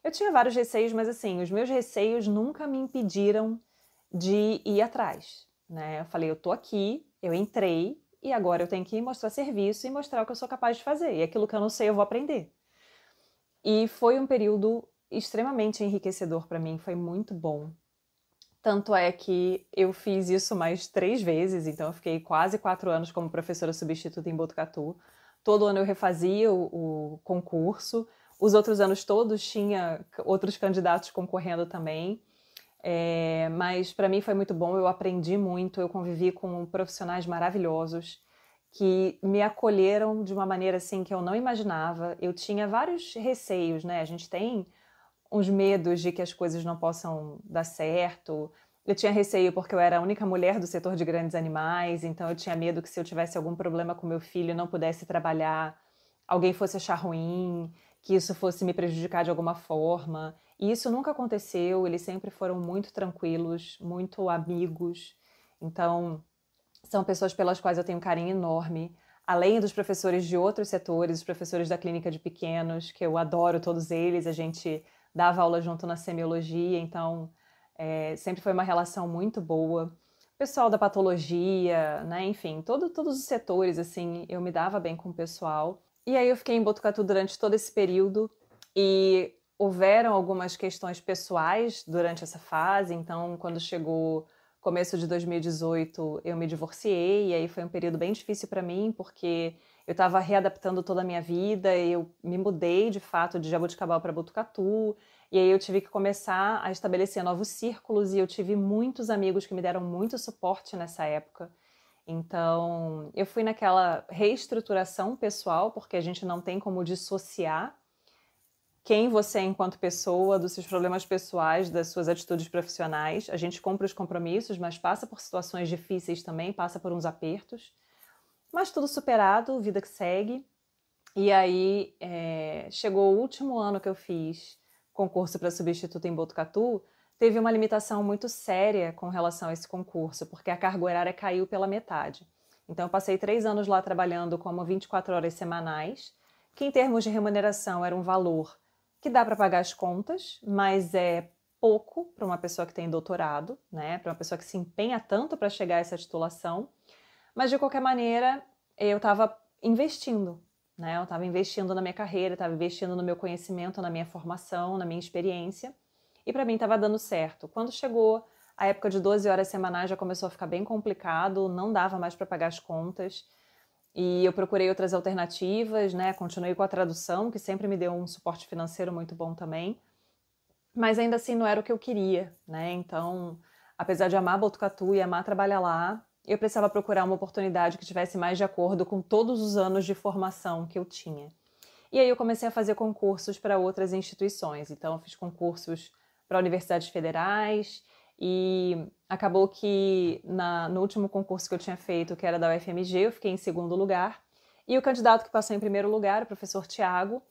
Eu tinha vários receios, mas assim, os meus receios nunca me impediram de ir atrás, né? Eu falei, eu tô aqui, eu entrei e agora eu tenho que mostrar serviço e mostrar o que eu sou capaz de fazer. E aquilo que eu não sei, eu vou aprender. E foi um período extremamente enriquecedor para mim, foi muito bom. Tanto é que eu fiz isso mais três vezes, então eu fiquei quase quatro anos como professora substituta em Botucatu. Todo ano eu refazia o, o concurso, os outros anos todos tinha outros candidatos concorrendo também. É, mas para mim foi muito bom, eu aprendi muito, eu convivi com profissionais maravilhosos que me acolheram de uma maneira assim que eu não imaginava. Eu tinha vários receios, né? A gente tem uns medos de que as coisas não possam dar certo. Eu tinha receio porque eu era a única mulher do setor de grandes animais, então eu tinha medo que se eu tivesse algum problema com meu filho e não pudesse trabalhar, alguém fosse achar ruim, que isso fosse me prejudicar de alguma forma. E isso nunca aconteceu, eles sempre foram muito tranquilos, muito amigos. Então, são pessoas pelas quais eu tenho um carinho enorme, além dos professores de outros setores, os professores da clínica de pequenos, que eu adoro todos eles, a gente dava aula junto na semiologia, então é, sempre foi uma relação muito boa. Pessoal da patologia, né? Enfim, todo, todos os setores, assim, eu me dava bem com o pessoal. E aí eu fiquei em Botucatu durante todo esse período e houveram algumas questões pessoais durante essa fase. Então, quando chegou começo de 2018 eu me divorciei e aí foi um período bem difícil para mim porque eu estava readaptando toda a minha vida, eu me mudei de fato de Jaboticabal para Botucatu e aí eu tive que começar a estabelecer novos círculos e eu tive muitos amigos que me deram muito suporte nessa época. Então, eu fui naquela reestruturação pessoal, porque a gente não tem como dissociar quem você é enquanto pessoa, dos seus problemas pessoais, das suas atitudes profissionais. A gente cumpre os compromissos, mas passa por situações difíceis também, passa por uns apertos. Mas tudo superado, vida que segue. E aí é, chegou o último ano que eu fiz concurso para substituto em Botucatu. Teve uma limitação muito séria com relação a esse concurso, porque a carga horária caiu pela metade. Então, eu passei três anos lá trabalhando como 24 horas semanais, que em termos de remuneração era um valor que dá para pagar as contas, mas é pouco para uma pessoa que tem doutorado, né? Para uma pessoa que se empenha tanto para chegar a essa titulação. Mas de qualquer maneira, eu estava investindo, né? Eu estava investindo na minha carreira, estava investindo no meu conhecimento, na minha formação, na minha experiência. E para mim estava dando certo. Quando chegou a época de 12 horas semanais já começou a ficar bem complicado, não dava mais para pagar as contas. E eu procurei outras alternativas, né? Continuei com a tradução, que sempre me deu um suporte financeiro muito bom também. Mas ainda assim não era o que eu queria, né? Então, apesar de amar Botucatu e amar trabalhar lá, eu precisava procurar uma oportunidade que tivesse mais de acordo com todos os anos de formação que eu tinha. E aí eu comecei a fazer concursos para outras instituições. Então, eu fiz concursos para universidades federais, e acabou que na, no último concurso que eu tinha feito, que era da UFMG, eu fiquei em segundo lugar. E o candidato que passou em primeiro lugar, o professor Tiago,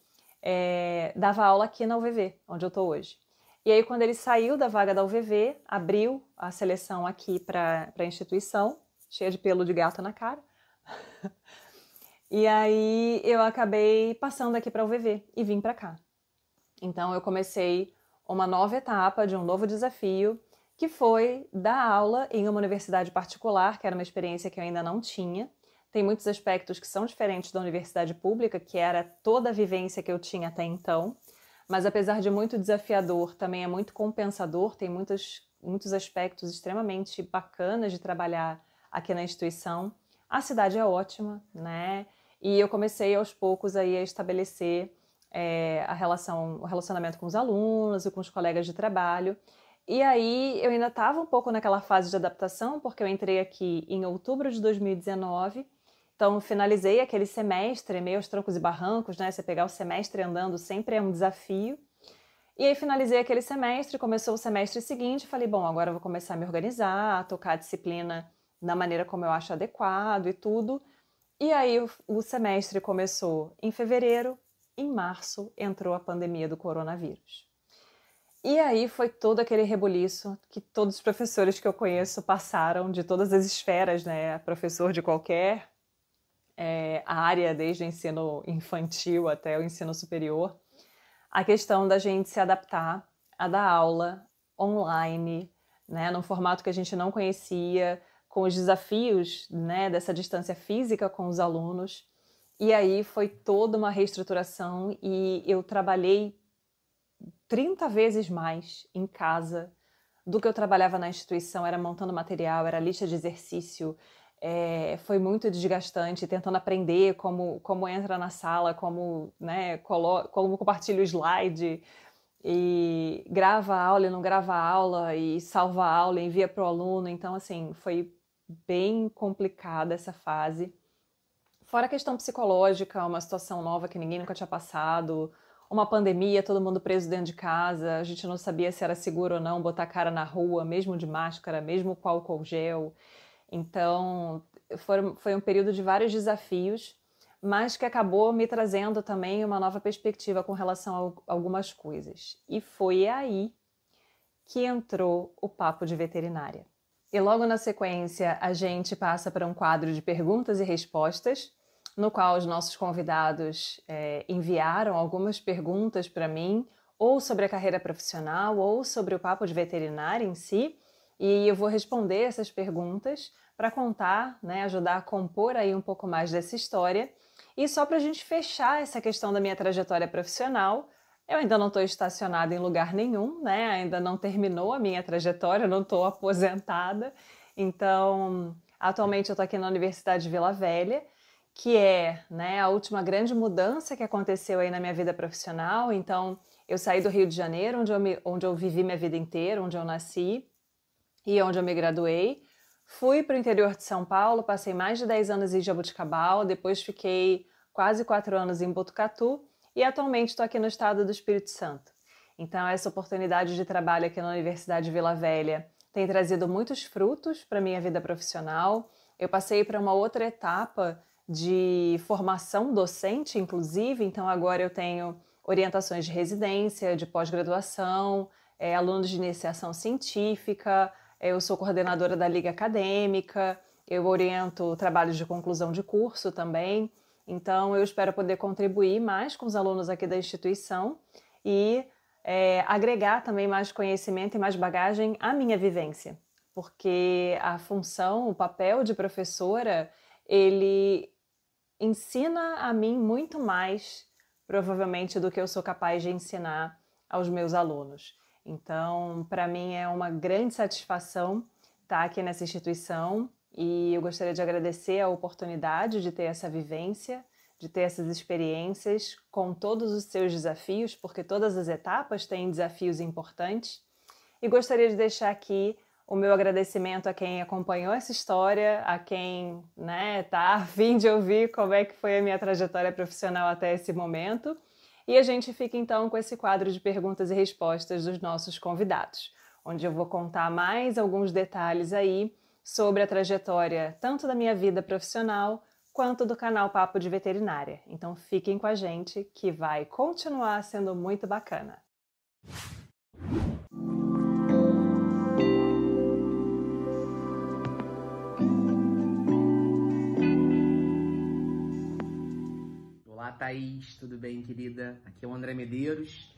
é, dava aula aqui na UVV, onde eu estou hoje. E aí, quando ele saiu da vaga da UVV, abriu a seleção aqui para a instituição, cheia de pelo de gato na cara. [laughs] e aí, eu acabei passando aqui para a UVV e vim para cá. Então, eu comecei uma nova etapa de um novo desafio que foi dar aula em uma universidade particular, que era uma experiência que eu ainda não tinha. Tem muitos aspectos que são diferentes da universidade pública, que era toda a vivência que eu tinha até então. Mas apesar de muito desafiador, também é muito compensador, tem muitos muitos aspectos extremamente bacanas de trabalhar aqui na instituição. A cidade é ótima, né? E eu comecei aos poucos aí a estabelecer é, a relação, o relacionamento com os alunos e com os colegas de trabalho. E aí eu ainda estava um pouco naquela fase de adaptação, porque eu entrei aqui em outubro de 2019. Então finalizei aquele semestre, meio aos troncos e barrancos, né? Você pegar o semestre andando sempre é um desafio. E aí finalizei aquele semestre, começou o semestre seguinte, falei, bom, agora eu vou começar a me organizar, a tocar a disciplina da maneira como eu acho adequado e tudo. E aí o, o semestre começou em fevereiro, em março entrou a pandemia do coronavírus. E aí foi todo aquele rebuliço que todos os professores que eu conheço passaram de todas as esferas, né? Professor de qualquer é, área, desde o ensino infantil até o ensino superior. A questão da gente se adaptar a dar aula online, né? Num formato que a gente não conhecia, com os desafios, né? Dessa distância física com os alunos. E aí foi toda uma reestruturação e eu trabalhei 30 vezes mais em casa do que eu trabalhava na instituição, era montando material, era lista de exercício, é, foi muito desgastante, tentando aprender como, como entra na sala, como, né, colo, como compartilha o slide, e grava a aula e não grava a aula, e salva a aula e envia para o aluno. Então, assim, foi bem complicada essa fase. Fora a questão psicológica, uma situação nova que ninguém nunca tinha passado, uma pandemia, todo mundo preso dentro de casa, a gente não sabia se era seguro ou não botar cara na rua, mesmo de máscara, mesmo com álcool gel. Então, foi, foi um período de vários desafios, mas que acabou me trazendo também uma nova perspectiva com relação a algumas coisas. E foi aí que entrou o papo de veterinária. E logo na sequência, a gente passa para um quadro de perguntas e respostas, no qual os nossos convidados é, enviaram algumas perguntas para mim, ou sobre a carreira profissional, ou sobre o papo de veterinário em si. E eu vou responder essas perguntas para contar, né, ajudar a compor aí um pouco mais dessa história. E só para a gente fechar essa questão da minha trajetória profissional, eu ainda não estou estacionada em lugar nenhum, né? Ainda não terminou a minha trajetória, não estou aposentada. Então, atualmente eu estou aqui na Universidade de Vila Velha, que é né, a última grande mudança que aconteceu aí na minha vida profissional. Então, eu saí do Rio de Janeiro, onde eu, me, onde eu vivi minha vida inteira, onde eu nasci e onde eu me graduei. Fui para o interior de São Paulo, passei mais de 10 anos em Jabuticabal, depois fiquei quase 4 anos em Botucatu e atualmente estou aqui no estado do Espírito Santo. Então, essa oportunidade de trabalho aqui na Universidade Vila Velha tem trazido muitos frutos para minha vida profissional. Eu passei para uma outra etapa de formação docente, inclusive. Então, agora eu tenho orientações de residência, de pós-graduação, é, alunos de iniciação científica, é, eu sou coordenadora da Liga Acadêmica, eu oriento trabalhos de conclusão de curso também. Então, eu espero poder contribuir mais com os alunos aqui da instituição e é, agregar também mais conhecimento e mais bagagem à minha vivência, porque a função, o papel de professora, ele ensina a mim muito mais, provavelmente, do que eu sou capaz de ensinar aos meus alunos. Então, para mim é uma grande satisfação estar tá aqui nessa instituição e eu gostaria de agradecer a oportunidade de ter essa vivência, de ter essas experiências com todos os seus desafios, porque todas as etapas têm desafios importantes. E gostaria de deixar aqui o meu agradecimento a quem acompanhou essa história, a quem né, tá a [laughs] fim de ouvir como é que foi a minha trajetória profissional até esse momento. E a gente fica então com esse quadro de perguntas e respostas dos nossos convidados, onde eu vou contar mais alguns detalhes aí sobre a trajetória tanto da minha vida profissional quanto do canal Papo de Veterinária. Então fiquem com a gente que vai continuar sendo muito bacana. Olá, Thaís, tudo bem, querida? Aqui é o André Medeiros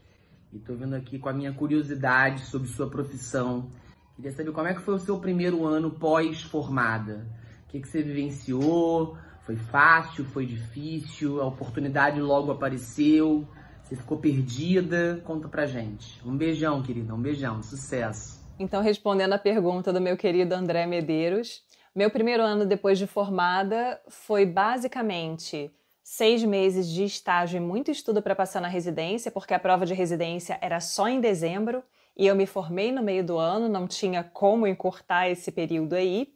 e tô vindo aqui com a minha curiosidade sobre sua profissão. Queria saber como é que foi o seu primeiro ano pós-formada. O que, que você vivenciou? Foi fácil? Foi difícil? A oportunidade logo apareceu? Você ficou perdida? Conta pra gente. Um beijão, querida, um beijão, sucesso. Então, respondendo a pergunta do meu querido André Medeiros, meu primeiro ano depois de formada foi basicamente seis meses de estágio e muito estudo para passar na residência, porque a prova de residência era só em dezembro e eu me formei no meio do ano, não tinha como encurtar esse período aí.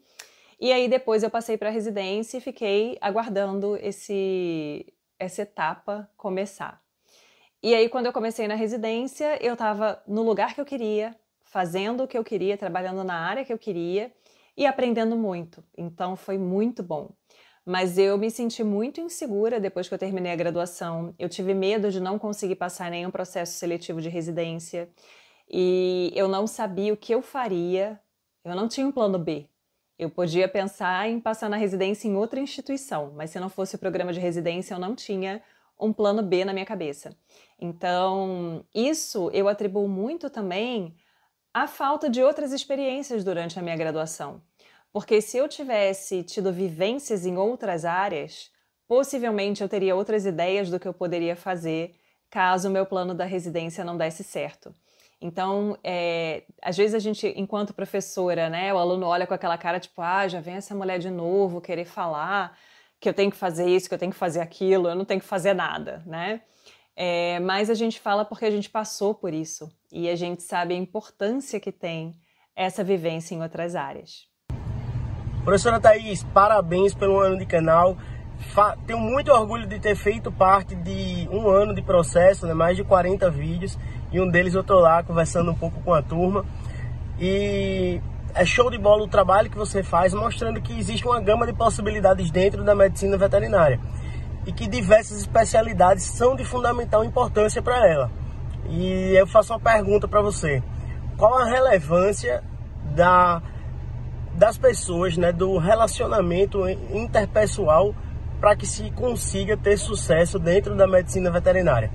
E aí depois eu passei para a residência e fiquei aguardando esse essa etapa começar. E aí quando eu comecei na residência, eu estava no lugar que eu queria, fazendo o que eu queria, trabalhando na área que eu queria e aprendendo muito. Então foi muito bom mas eu me senti muito insegura depois que eu terminei a graduação. Eu tive medo de não conseguir passar nenhum processo seletivo de residência e eu não sabia o que eu faria. Eu não tinha um plano B. Eu podia pensar em passar na residência em outra instituição, mas se não fosse o programa de residência, eu não tinha um plano B na minha cabeça. Então, isso eu atribuo muito também à falta de outras experiências durante a minha graduação. Porque se eu tivesse tido vivências em outras áreas, possivelmente eu teria outras ideias do que eu poderia fazer caso o meu plano da residência não desse certo. Então, é, às vezes a gente, enquanto professora, né, o aluno olha com aquela cara tipo, ah, já vem essa mulher de novo querer falar que eu tenho que fazer isso, que eu tenho que fazer aquilo, eu não tenho que fazer nada, né? É, mas a gente fala porque a gente passou por isso e a gente sabe a importância que tem essa vivência em outras áreas. Professora Thaís, parabéns pelo ano de canal. Fa tenho muito orgulho de ter feito parte de um ano de processo, né? mais de 40 vídeos, e um deles eu estou lá conversando um pouco com a turma. E é show de bola o trabalho que você faz, mostrando que existe uma gama de possibilidades dentro da medicina veterinária e que diversas especialidades são de fundamental importância para ela. E eu faço uma pergunta para você: qual a relevância da das pessoas, né, do relacionamento interpessoal para que se consiga ter sucesso dentro da medicina veterinária.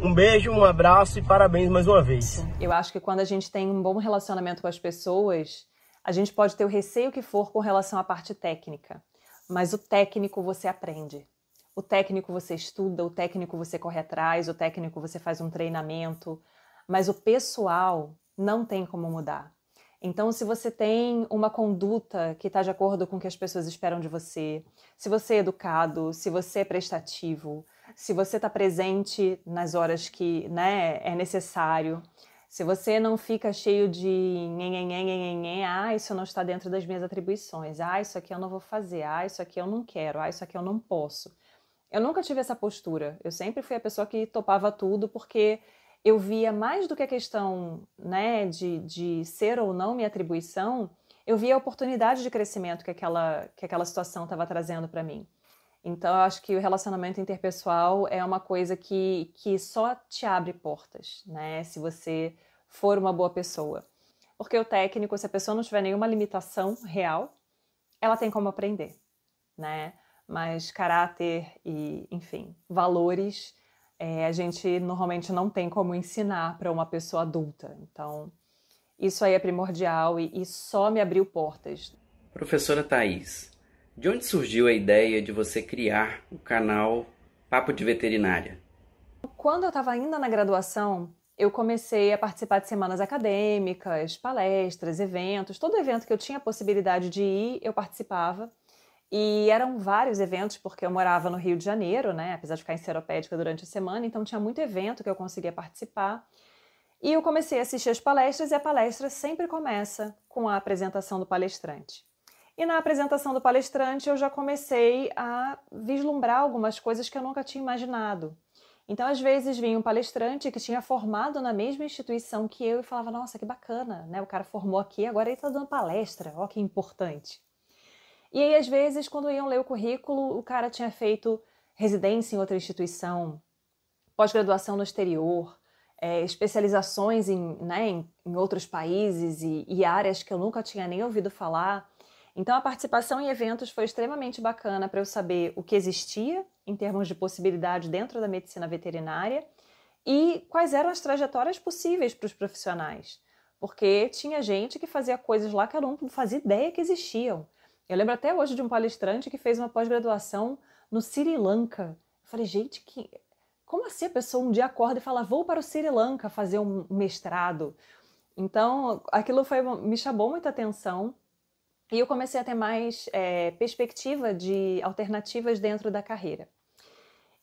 Um beijo, um abraço e parabéns mais uma vez. Eu acho que quando a gente tem um bom relacionamento com as pessoas, a gente pode ter o receio que for com relação à parte técnica, mas o técnico você aprende. O técnico você estuda, o técnico você corre atrás, o técnico você faz um treinamento, mas o pessoal não tem como mudar. Então, se você tem uma conduta que está de acordo com o que as pessoas esperam de você, se você é educado, se você é prestativo, se você está presente nas horas que né, é necessário, se você não fica cheio de ah, isso não está dentro das minhas atribuições, ah, isso aqui eu não vou fazer, ah, isso aqui eu não quero, ah, isso aqui eu não posso. Eu nunca tive essa postura. Eu sempre fui a pessoa que topava tudo porque eu via mais do que a questão né, de, de ser ou não minha atribuição, eu via a oportunidade de crescimento que aquela, que aquela situação estava trazendo para mim. Então, eu acho que o relacionamento interpessoal é uma coisa que, que só te abre portas, né? Se você for uma boa pessoa. Porque o técnico, se a pessoa não tiver nenhuma limitação real, ela tem como aprender, né? Mas caráter e, enfim, valores é, a gente normalmente não tem como ensinar para uma pessoa adulta. Então, isso aí é primordial e, e só me abriu portas. Professora Thais, de onde surgiu a ideia de você criar o canal Papo de Veterinária? Quando eu estava ainda na graduação, eu comecei a participar de semanas acadêmicas, palestras, eventos, todo evento que eu tinha a possibilidade de ir, eu participava. E eram vários eventos, porque eu morava no Rio de Janeiro, né? Apesar de ficar em Seropédica durante a semana, então tinha muito evento que eu conseguia participar. E eu comecei a assistir as palestras, e a palestra sempre começa com a apresentação do palestrante. E na apresentação do palestrante, eu já comecei a vislumbrar algumas coisas que eu nunca tinha imaginado. Então, às vezes, vinha um palestrante que tinha formado na mesma instituição que eu e falava: Nossa, que bacana, né? O cara formou aqui, agora ele está dando palestra, ó, que importante. E aí, às vezes, quando iam ler o currículo, o cara tinha feito residência em outra instituição, pós-graduação no exterior, é, especializações em, né, em, em, outros países e, e áreas que eu nunca tinha nem ouvido falar. Então, a participação em eventos foi extremamente bacana para eu saber o que existia em termos de possibilidade dentro da medicina veterinária e quais eram as trajetórias possíveis para os profissionais. Porque tinha gente que fazia coisas lá que eu não fazia ideia que existiam. Eu lembro até hoje de um palestrante que fez uma pós-graduação no Sri Lanka. Eu falei, gente, que... como assim a pessoa um dia acorda e fala, vou para o Sri Lanka fazer um mestrado? Então, aquilo foi, me chamou muita atenção e eu comecei a ter mais é, perspectiva de alternativas dentro da carreira.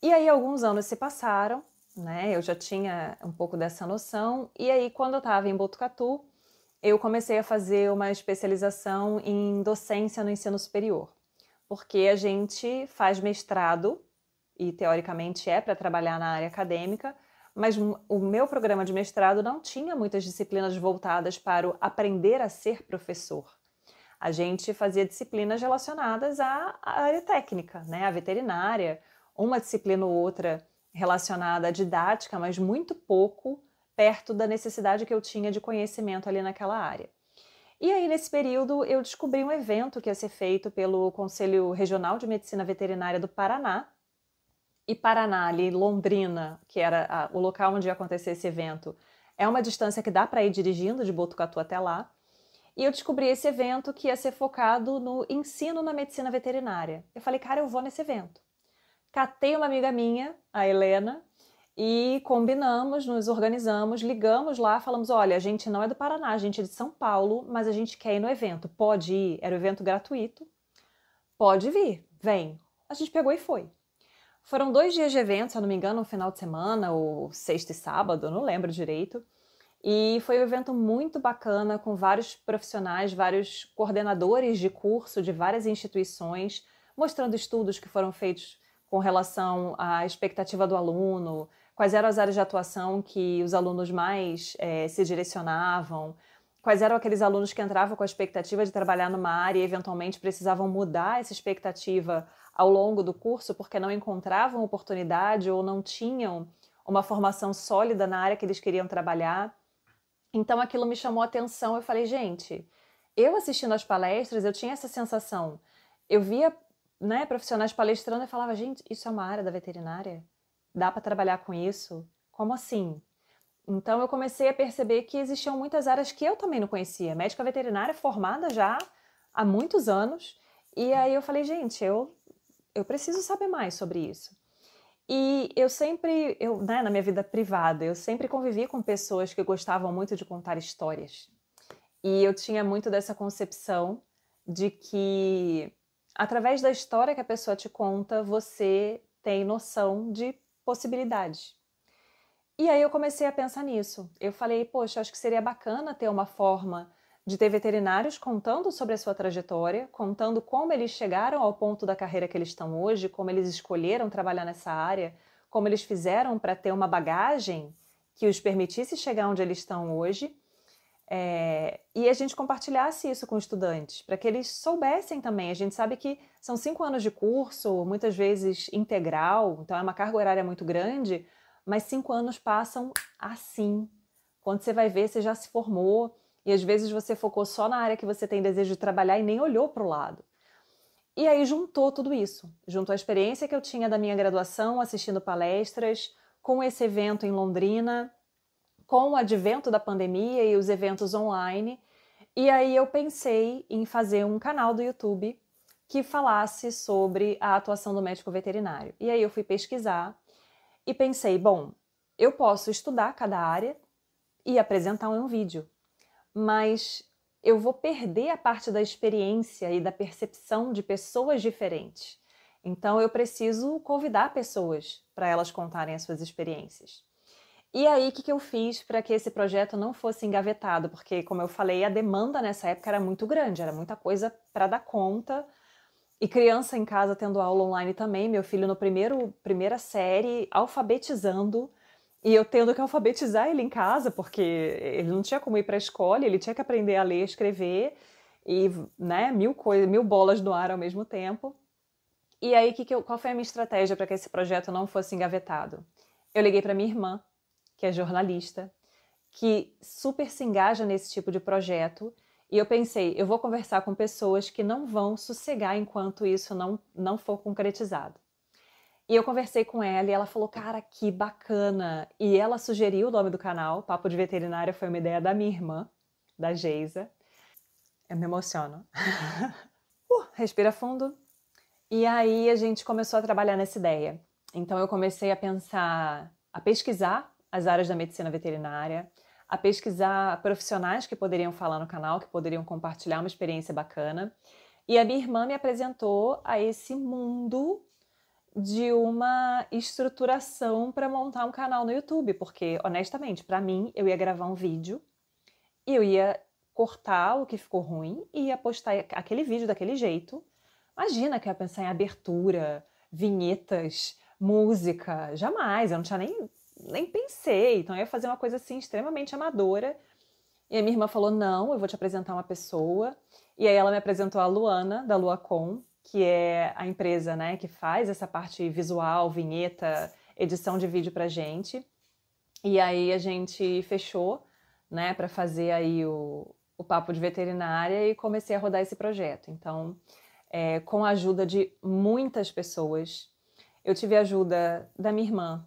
E aí, alguns anos se passaram, né? Eu já tinha um pouco dessa noção. E aí, quando eu estava em Botucatu, eu comecei a fazer uma especialização em docência no ensino superior, porque a gente faz mestrado, e teoricamente é para trabalhar na área acadêmica, mas o meu programa de mestrado não tinha muitas disciplinas voltadas para o aprender a ser professor. A gente fazia disciplinas relacionadas à área técnica, né, à veterinária, uma disciplina ou outra relacionada à didática, mas muito pouco perto da necessidade que eu tinha de conhecimento ali naquela área. E aí, nesse período, eu descobri um evento que ia ser feito pelo Conselho Regional de Medicina Veterinária do Paraná. E Paraná, ali, Londrina, que era a, o local onde ia acontecer esse evento, é uma distância que dá para ir dirigindo de Botucatu até lá. E eu descobri esse evento que ia ser focado no ensino na medicina veterinária. Eu falei, cara, eu vou nesse evento. Catei uma amiga minha, a Helena, e combinamos, nos organizamos, ligamos lá, falamos: olha, a gente não é do Paraná, a gente é de São Paulo, mas a gente quer ir no evento. Pode ir, era um evento gratuito, pode vir, vem. A gente pegou e foi. Foram dois dias de evento, se eu não me engano, um final de semana, ou sexta e sábado, não lembro direito. E foi um evento muito bacana, com vários profissionais, vários coordenadores de curso de várias instituições, mostrando estudos que foram feitos com relação à expectativa do aluno, quais eram as áreas de atuação que os alunos mais é, se direcionavam, quais eram aqueles alunos que entravam com a expectativa de trabalhar numa área e eventualmente precisavam mudar essa expectativa ao longo do curso porque não encontravam oportunidade ou não tinham uma formação sólida na área que eles queriam trabalhar. Então aquilo me chamou a atenção. Eu falei, gente, eu assistindo às palestras, eu tinha essa sensação. Eu via né, profissionais palestrando e falava, gente, isso é uma área da veterinária? dá para trabalhar com isso? Como assim? Então eu comecei a perceber que existiam muitas áreas que eu também não conhecia. Médica veterinária formada já há muitos anos. E aí eu falei, gente, eu, eu preciso saber mais sobre isso. E eu sempre, eu, né, na minha vida privada, eu sempre convivi com pessoas que gostavam muito de contar histórias. E eu tinha muito dessa concepção de que através da história que a pessoa te conta, você tem noção de possibilidade. E aí eu comecei a pensar nisso. Eu falei, poxa, acho que seria bacana ter uma forma de ter veterinários contando sobre a sua trajetória, contando como eles chegaram ao ponto da carreira que eles estão hoje, como eles escolheram trabalhar nessa área, como eles fizeram para ter uma bagagem que os permitisse chegar onde eles estão hoje é, e a gente compartilhasse isso com estudantes, para que eles soubessem também. A gente sabe que são cinco anos de curso, muitas vezes integral, então é uma carga horária muito grande, mas cinco anos passam assim. Quando você vai ver, você já se formou, e às vezes você focou só na área que você tem desejo de trabalhar e nem olhou para o lado. E aí juntou tudo isso, junto à experiência que eu tinha da minha graduação assistindo palestras, com esse evento em Londrina, com o advento da pandemia e os eventos online. E aí eu pensei em fazer um canal do YouTube que falasse sobre a atuação do médico veterinário. E aí eu fui pesquisar e pensei, bom, eu posso estudar cada área e apresentar um vídeo, mas eu vou perder a parte da experiência e da percepção de pessoas diferentes. Então eu preciso convidar pessoas para elas contarem as suas experiências. E aí, o que, que eu fiz para que esse projeto não fosse engavetado? Porque, como eu falei, a demanda nessa época era muito grande, era muita coisa para dar conta. E criança em casa tendo aula online também, meu filho no primeiro primeira série, alfabetizando, e eu tendo que alfabetizar ele em casa, porque ele não tinha como ir para a escola, ele tinha que aprender a ler, escrever, e né, mil coisas, mil bolas no ar ao mesmo tempo. E aí, que que eu, qual foi a minha estratégia para que esse projeto não fosse engavetado? Eu liguei para minha irmã, que é jornalista, que super se engaja nesse tipo de projeto. E eu pensei, eu vou conversar com pessoas que não vão sossegar enquanto isso não, não for concretizado. E eu conversei com ela e ela falou, cara, que bacana. E ela sugeriu o nome do canal, Papo de Veterinária foi uma ideia da minha irmã, da Geisa. Eu me emociono. [laughs] uh, respira fundo. E aí a gente começou a trabalhar nessa ideia. Então eu comecei a pensar, a pesquisar as áreas da medicina veterinária, a pesquisar profissionais que poderiam falar no canal, que poderiam compartilhar uma experiência bacana. E a minha irmã me apresentou a esse mundo de uma estruturação para montar um canal no YouTube, porque honestamente, para mim, eu ia gravar um vídeo eu ia cortar o que ficou ruim e ia postar aquele vídeo daquele jeito. Imagina que eu ia pensar em abertura, vinhetas, música, jamais, eu não tinha nem nem pensei. Então eu ia fazer uma coisa assim extremamente amadora. E a minha irmã falou: "Não, eu vou te apresentar uma pessoa". E aí ela me apresentou a Luana da Luacom, que é a empresa, né, que faz essa parte visual, vinheta, edição de vídeo pra gente. E aí a gente fechou, né, para fazer aí o, o papo de veterinária e comecei a rodar esse projeto. Então, é, com a ajuda de muitas pessoas, eu tive a ajuda da minha irmã,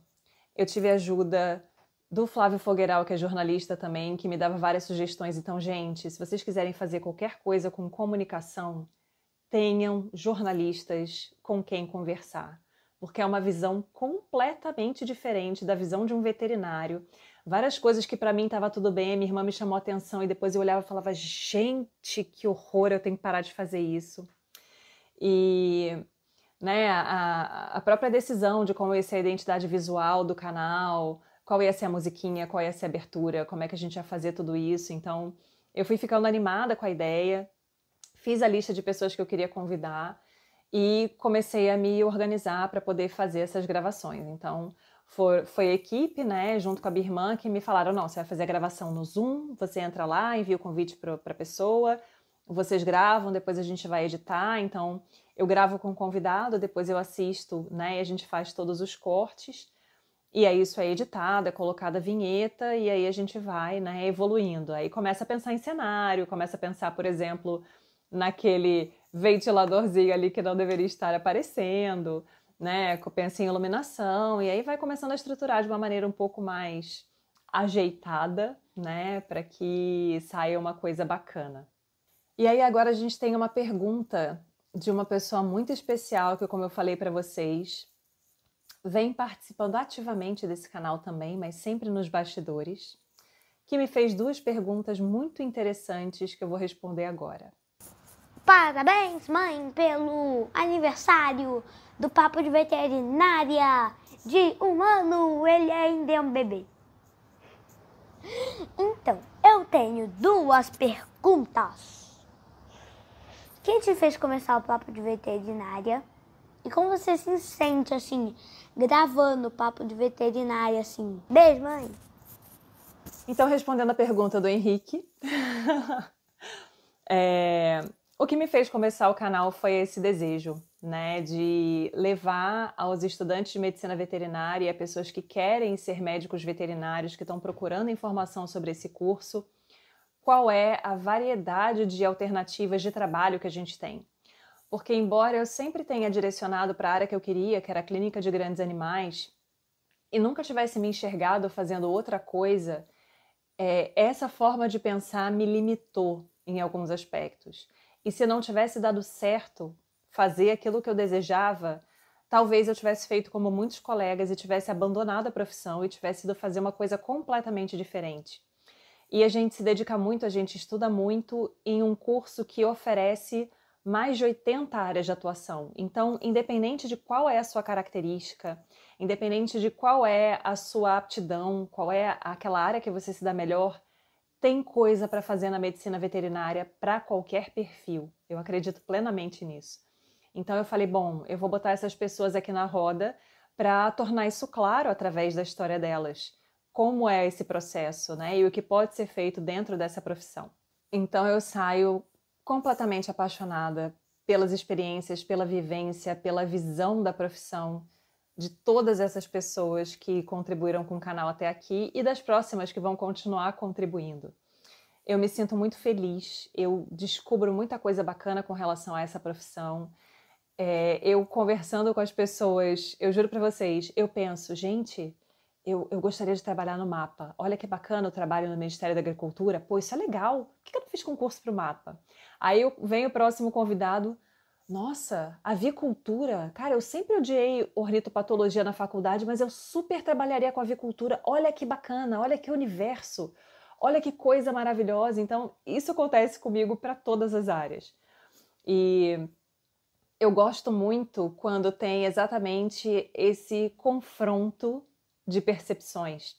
eu tive ajuda do Flávio Fogueiral, que é jornalista também, que me dava várias sugestões. Então, gente, se vocês quiserem fazer qualquer coisa com comunicação, tenham jornalistas com quem conversar, porque é uma visão completamente diferente da visão de um veterinário. Várias coisas que para mim estava tudo bem, minha irmã me chamou a atenção e depois eu olhava e falava: gente, que horror, eu tenho que parar de fazer isso. E né, a, a própria decisão de como ia ser a identidade visual do canal, qual ia ser a musiquinha, qual ia ser a abertura, como é que a gente ia fazer tudo isso. Então, eu fui ficando animada com a ideia, fiz a lista de pessoas que eu queria convidar e comecei a me organizar para poder fazer essas gravações. Então, foi, foi, a equipe, né, junto com a minha irmã, que me falaram: não, você vai fazer a gravação no Zoom, você entra lá, envia o convite para a pessoa, vocês gravam, depois a gente vai editar. Então, eu gravo com o convidado, depois eu assisto, né? E a gente faz todos os cortes. E aí isso é editado, é colocada a vinheta e aí a gente vai, né, evoluindo. Aí começa a pensar em cenário, começa a pensar, por exemplo, naquele ventiladorzinho ali que não deveria estar aparecendo, né? Pensa em iluminação e aí vai começando a estruturar de uma maneira um pouco mais ajeitada, né, para que saia uma coisa bacana. E aí agora a gente tem uma pergunta de uma pessoa muito especial que, como eu falei para vocês, vem participando ativamente desse canal também, mas sempre nos bastidores, que me fez duas perguntas muito interessantes que eu vou responder agora. Parabéns, mãe, pelo aniversário do Papo de Veterinária de um ano. Ele ainda é um bebê. Então, eu tenho duas perguntas. Quem te fez começar o papo de veterinária? E como você se sente assim, gravando o papo de veterinária assim? Beijo, mãe. Então, respondendo a pergunta do Henrique, [laughs] é, o que me fez começar o canal foi esse desejo, né, de levar aos estudantes de medicina veterinária e a pessoas que querem ser médicos veterinários, que estão procurando informação sobre esse curso, qual é a variedade de alternativas de trabalho que a gente tem. Porque, embora eu sempre tenha direcionado para a área que eu queria, que era a clínica de grandes animais, e nunca tivesse me enxergado fazendo outra coisa, é, essa forma de pensar me limitou em alguns aspectos. E se não tivesse dado certo fazer aquilo que eu desejava, talvez eu tivesse feito como muitos colegas e tivesse abandonado a profissão e tivesse ido fazer uma coisa completamente diferente. E a gente se dedica muito, a gente estuda muito em um curso que oferece mais de 80 áreas de atuação. Então, independente de qual é a sua característica, independente de qual é a sua aptidão, qual é aquela área que você se dá melhor, tem coisa para fazer na medicina veterinária para qualquer perfil. Eu acredito plenamente nisso. Então eu falei, bom, eu vou botar essas pessoas aqui na roda para tornar isso claro através da história delas como é esse processo, né? E o que pode ser feito dentro dessa profissão. Então eu saio completamente apaixonada pelas experiências, pela vivência, pela visão da profissão de todas essas pessoas que contribuíram com o canal até aqui e das próximas que vão continuar contribuindo. Eu me sinto muito feliz, eu descubro muita coisa bacana com relação a essa profissão. É, eu conversando com as pessoas, eu juro para vocês, eu penso, gente, eu, eu, gostaria de trabalhar no mapa. Olha que bacana o trabalho no Ministério da Agricultura. Pô, isso é legal. Por que eu não fiz concurso para o mapa? Aí eu, vem o próximo convidado. Nossa, avicultura. Cara, eu sempre odiei ornitopatologia na faculdade, mas eu super trabalharia com avicultura. Olha que bacana, olha que universo, olha que coisa maravilhosa. Então, isso acontece comigo para todas as áreas. E eu gosto muito quando tem exatamente esse confronto de percepções.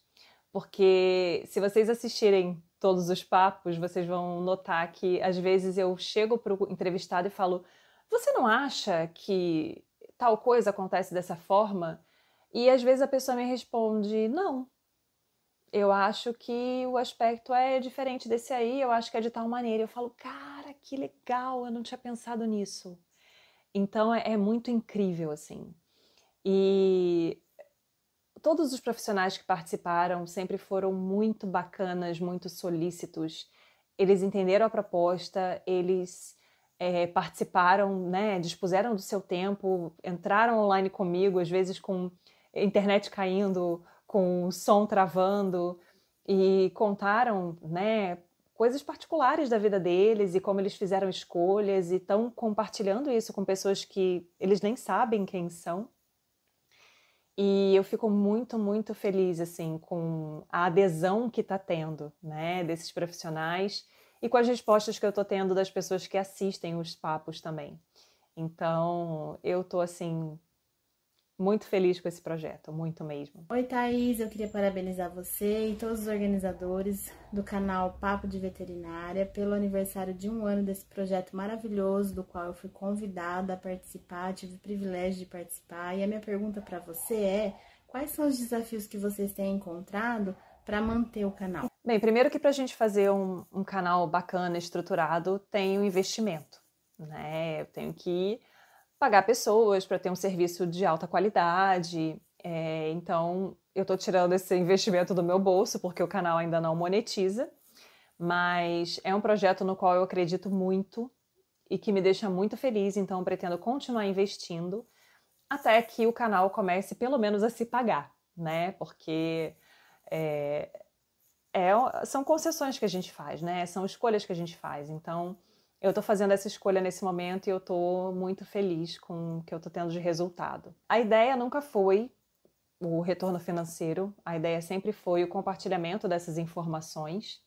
Porque se vocês assistirem todos os papos, vocês vão notar que às vezes eu chego para o entrevistado e falo: Você não acha que tal coisa acontece dessa forma? E às vezes a pessoa me responde: Não. Eu acho que o aspecto é diferente desse aí, eu acho que é de tal maneira. Eu falo, cara, que legal, eu não tinha pensado nisso. Então é, é muito incrível, assim. E todos os profissionais que participaram sempre foram muito bacanas, muito solícitos. Eles entenderam a proposta, eles é, participaram, né, dispuseram do seu tempo, entraram online comigo, às vezes com internet caindo, com som travando, e contaram né, coisas particulares da vida deles e como eles fizeram escolhas e estão compartilhando isso com pessoas que eles nem sabem quem são. E eu fico muito, muito feliz assim com a adesão que está tendo, né, desses profissionais e com as respostas que eu estou tendo das pessoas que assistem os papos também. Então, eu estou assim muito feliz com esse projeto, muito mesmo. Oi, Thaís, eu queria parabenizar você e todos os organizadores do canal Papo de Veterinária pelo aniversário de um ano desse projeto maravilhoso, do qual eu fui convidada a participar, tive o privilégio de participar. E a minha pergunta para você é: quais são os desafios que vocês têm encontrado para manter o canal? Bem, primeiro que para a gente fazer um, um, canal bacana, estruturado, tem o um investimento, né? Eu tenho que pagar pessoas para ter um serviço de alta qualidade. É, então, eu estou tirando esse investimento do meu bolso, porque o canal ainda não monetiza, mas é um projeto no qual eu acredito muito e que me deixa muito feliz, então pretendo continuar investindo até que o canal comece pelo menos a se pagar, né? Porque é, é, são concessões que a gente faz, né? São escolhas que a gente faz. Então, eu estou fazendo essa escolha nesse momento e eu estou muito feliz com o que eu estou tendo de resultado. A ideia nunca foi o retorno financeiro, a ideia sempre foi o compartilhamento dessas informações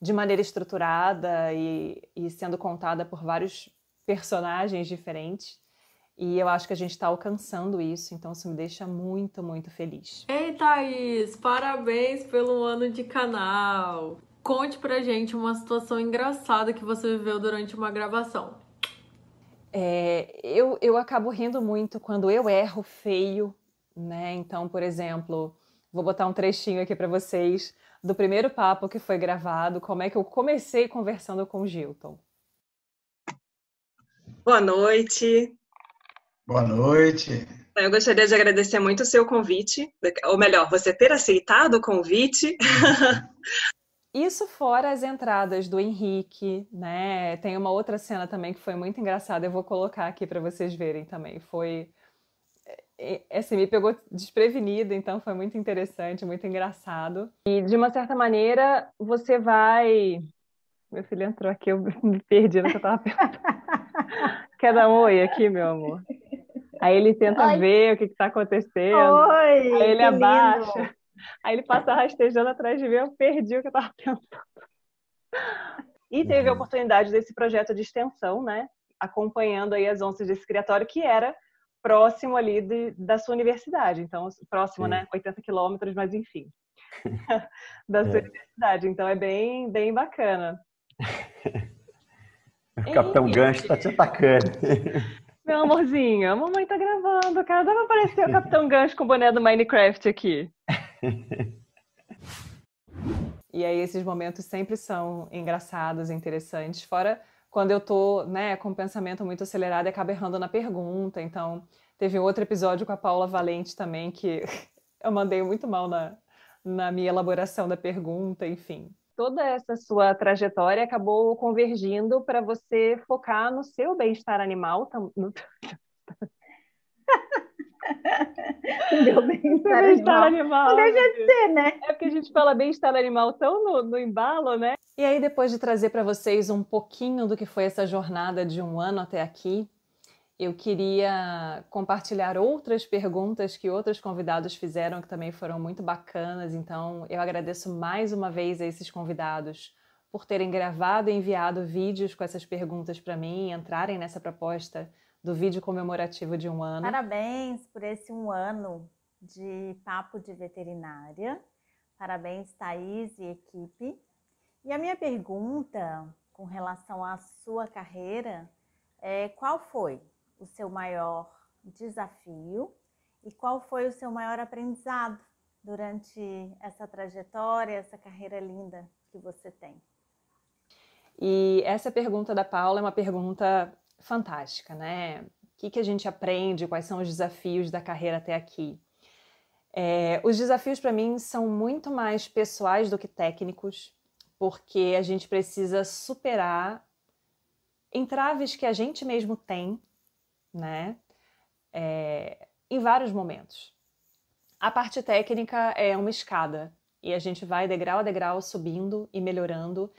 de maneira estruturada e, e sendo contada por vários personagens diferentes. E eu acho que a gente está alcançando isso, então isso me deixa muito, muito feliz. Ei, Thaís, parabéns pelo ano de canal! Conte pra gente uma situação engraçada que você viveu durante uma gravação. É, eu, eu acabo rindo muito quando eu erro feio, né? Então, por exemplo, vou botar um trechinho aqui para vocês do primeiro papo que foi gravado, como é que eu comecei conversando com o Gilton. Boa noite. Boa noite. Eu gostaria de agradecer muito o seu convite, ou melhor, você ter aceitado o convite [laughs] Isso fora as entradas do Henrique, né? Tem uma outra cena também que foi muito engraçada, eu vou colocar aqui para vocês verem também. Foi é, é, assim, me pegou desprevenida, então foi muito interessante, muito engraçado. E de uma certa maneira, você vai meu filho entrou aqui, eu [laughs] me perdi no que eu tava pensando. Quer dar um oi aqui, meu amor? Aí ele tenta ver o que, que tá acontecendo. Oi! Aí ele abaixa. Lindo. Aí ele passa rastejando atrás de mim, eu perdi o que eu estava pensando. E teve a uhum. oportunidade desse projeto de extensão, né? Acompanhando aí as onças desse criatório, que era próximo ali de, da sua universidade. Então, próximo, Sim. né? 80 quilômetros, mas enfim. [laughs] da sua é. universidade. Então, é bem, bem bacana. [laughs] o Capitão Gancho está te atacando. [laughs] Meu amorzinho, a mamãe tá gravando, cara. Dá pra aparecer o Capitão Gancho com o boné do Minecraft aqui. e aí esses momentos sempre são engraçados, interessantes. Fora quando eu tô, né, com o um pensamento muito acelerado e acabo errando na pergunta. Então, teve outro episódio com a Paula Valente também que [laughs] eu mandei muito mal na, na minha elaboração da pergunta, enfim toda essa sua trajetória acabou convergindo para você focar no seu bem-estar animal. [laughs] no... Meu bem-estar bem animal. animal. Não deixa né, de ser, né? É porque a gente fala bem-estar animal tão no, no embalo, né? E aí, depois de trazer para vocês um pouquinho do que foi essa jornada de um ano até aqui, eu queria compartilhar outras perguntas que outros convidados fizeram, que também foram muito bacanas. Então, eu agradeço mais uma vez a esses convidados por terem gravado e enviado vídeos com essas perguntas para mim, entrarem nessa proposta do vídeo comemorativo de um ano. Parabéns por esse um ano de Papo de Veterinária. Parabéns, Thaís e equipe. E a minha pergunta com relação à sua carreira é qual foi? o seu maior desafio e qual foi o seu maior aprendizado durante essa trajetória, essa carreira linda que você tem? E essa pergunta da Paula é uma pergunta fantástica, né? O que, que a gente aprende? Quais são os desafios da carreira até aqui? É, os desafios para mim são muito mais pessoais do que técnicos, porque a gente precisa superar entraves que a gente mesmo tem né? É, em vários momentos. A parte técnica é uma escada e a gente vai degrau a degrau subindo e melhorando.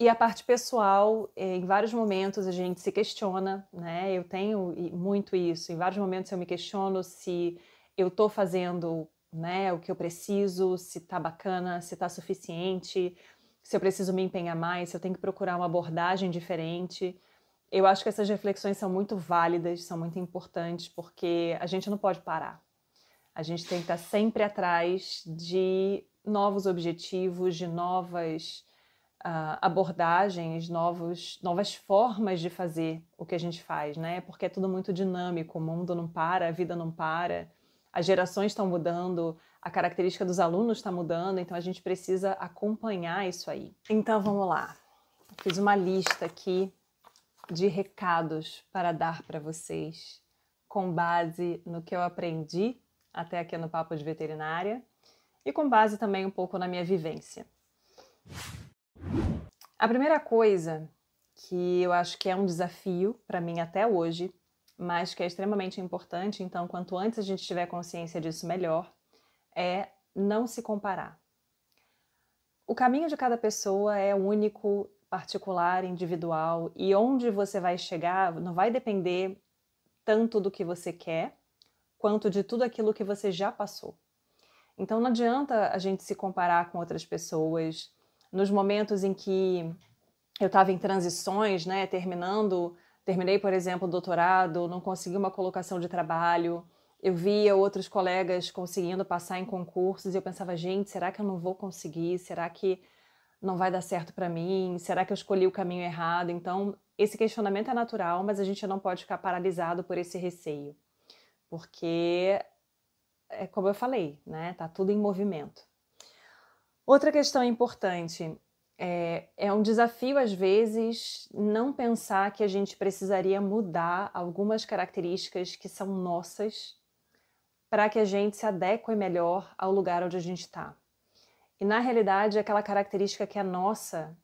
E a parte pessoal, é, em vários momentos a gente se questiona, né? Eu tenho muito isso. Em vários momentos eu me questiono se eu estou fazendo né, o que eu preciso, se tá bacana, se tá suficiente, se eu preciso me empenhar mais, se eu tenho que procurar uma abordagem diferente. Eu acho que essas reflexões são muito válidas, são muito importantes, porque a gente não pode parar. A gente tem que estar sempre atrás de novos objetivos, de novas uh, abordagens, novos, novas formas de fazer o que a gente faz, né? Porque é tudo muito dinâmico, o mundo não para, a vida não para, as gerações estão mudando, a característica dos alunos está mudando, então a gente precisa acompanhar isso aí. Então vamos lá. Fiz uma lista aqui de recados para dar para vocês, com base no que eu aprendi até aqui no Papo de Veterinária e com base também um pouco na minha vivência. A primeira coisa que eu acho que é um desafio para mim até hoje, mas que é extremamente importante, então quanto antes a gente tiver consciência disso melhor, é não se comparar. O caminho de cada pessoa é único particular, individual e onde você vai chegar não vai depender tanto do que você quer quanto de tudo aquilo que você já passou. Então não adianta a gente se comparar com outras pessoas nos momentos em que eu estava em transições, né, terminando, terminei, por exemplo, o doutorado, não consegui uma colocação de trabalho, eu via outros colegas conseguindo passar em concursos e eu pensava, gente, será que eu não vou conseguir? Será que não vai dar certo para mim? Será que eu escolhi o caminho errado? Então, esse questionamento é natural, mas a gente não pode ficar paralisado por esse receio. Porque é como eu falei, né? Tá tudo em movimento. Outra questão importante é, é um desafio às vezes não pensar que a gente precisaria mudar algumas características que são nossas para que a gente se adeque melhor ao lugar onde a gente está. E na realidade, aquela característica que é nossa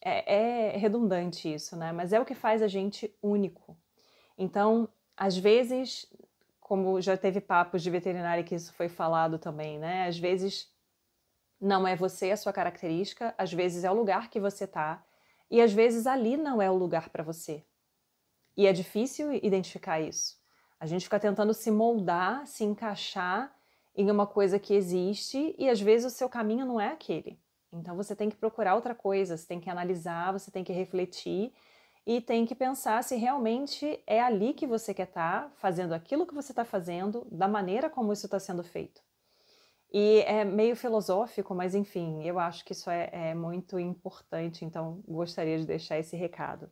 é, é redundante isso, né? Mas é o que faz a gente único. Então, às vezes, como já teve papos de veterinária que isso foi falado também, né? Às vezes não é você a sua característica, às vezes é o lugar que você tá, e às vezes ali não é o lugar para você. E é difícil identificar isso. A gente fica tentando se moldar, se encaixar em uma coisa que existe e às vezes o seu caminho não é aquele. Então você tem que procurar outra coisa, você tem que analisar, você tem que refletir e tem que pensar se realmente é ali que você quer estar, tá, fazendo aquilo que você está fazendo, da maneira como isso está sendo feito. E é meio filosófico, mas enfim, eu acho que isso é, é muito importante, então gostaria de deixar esse recado.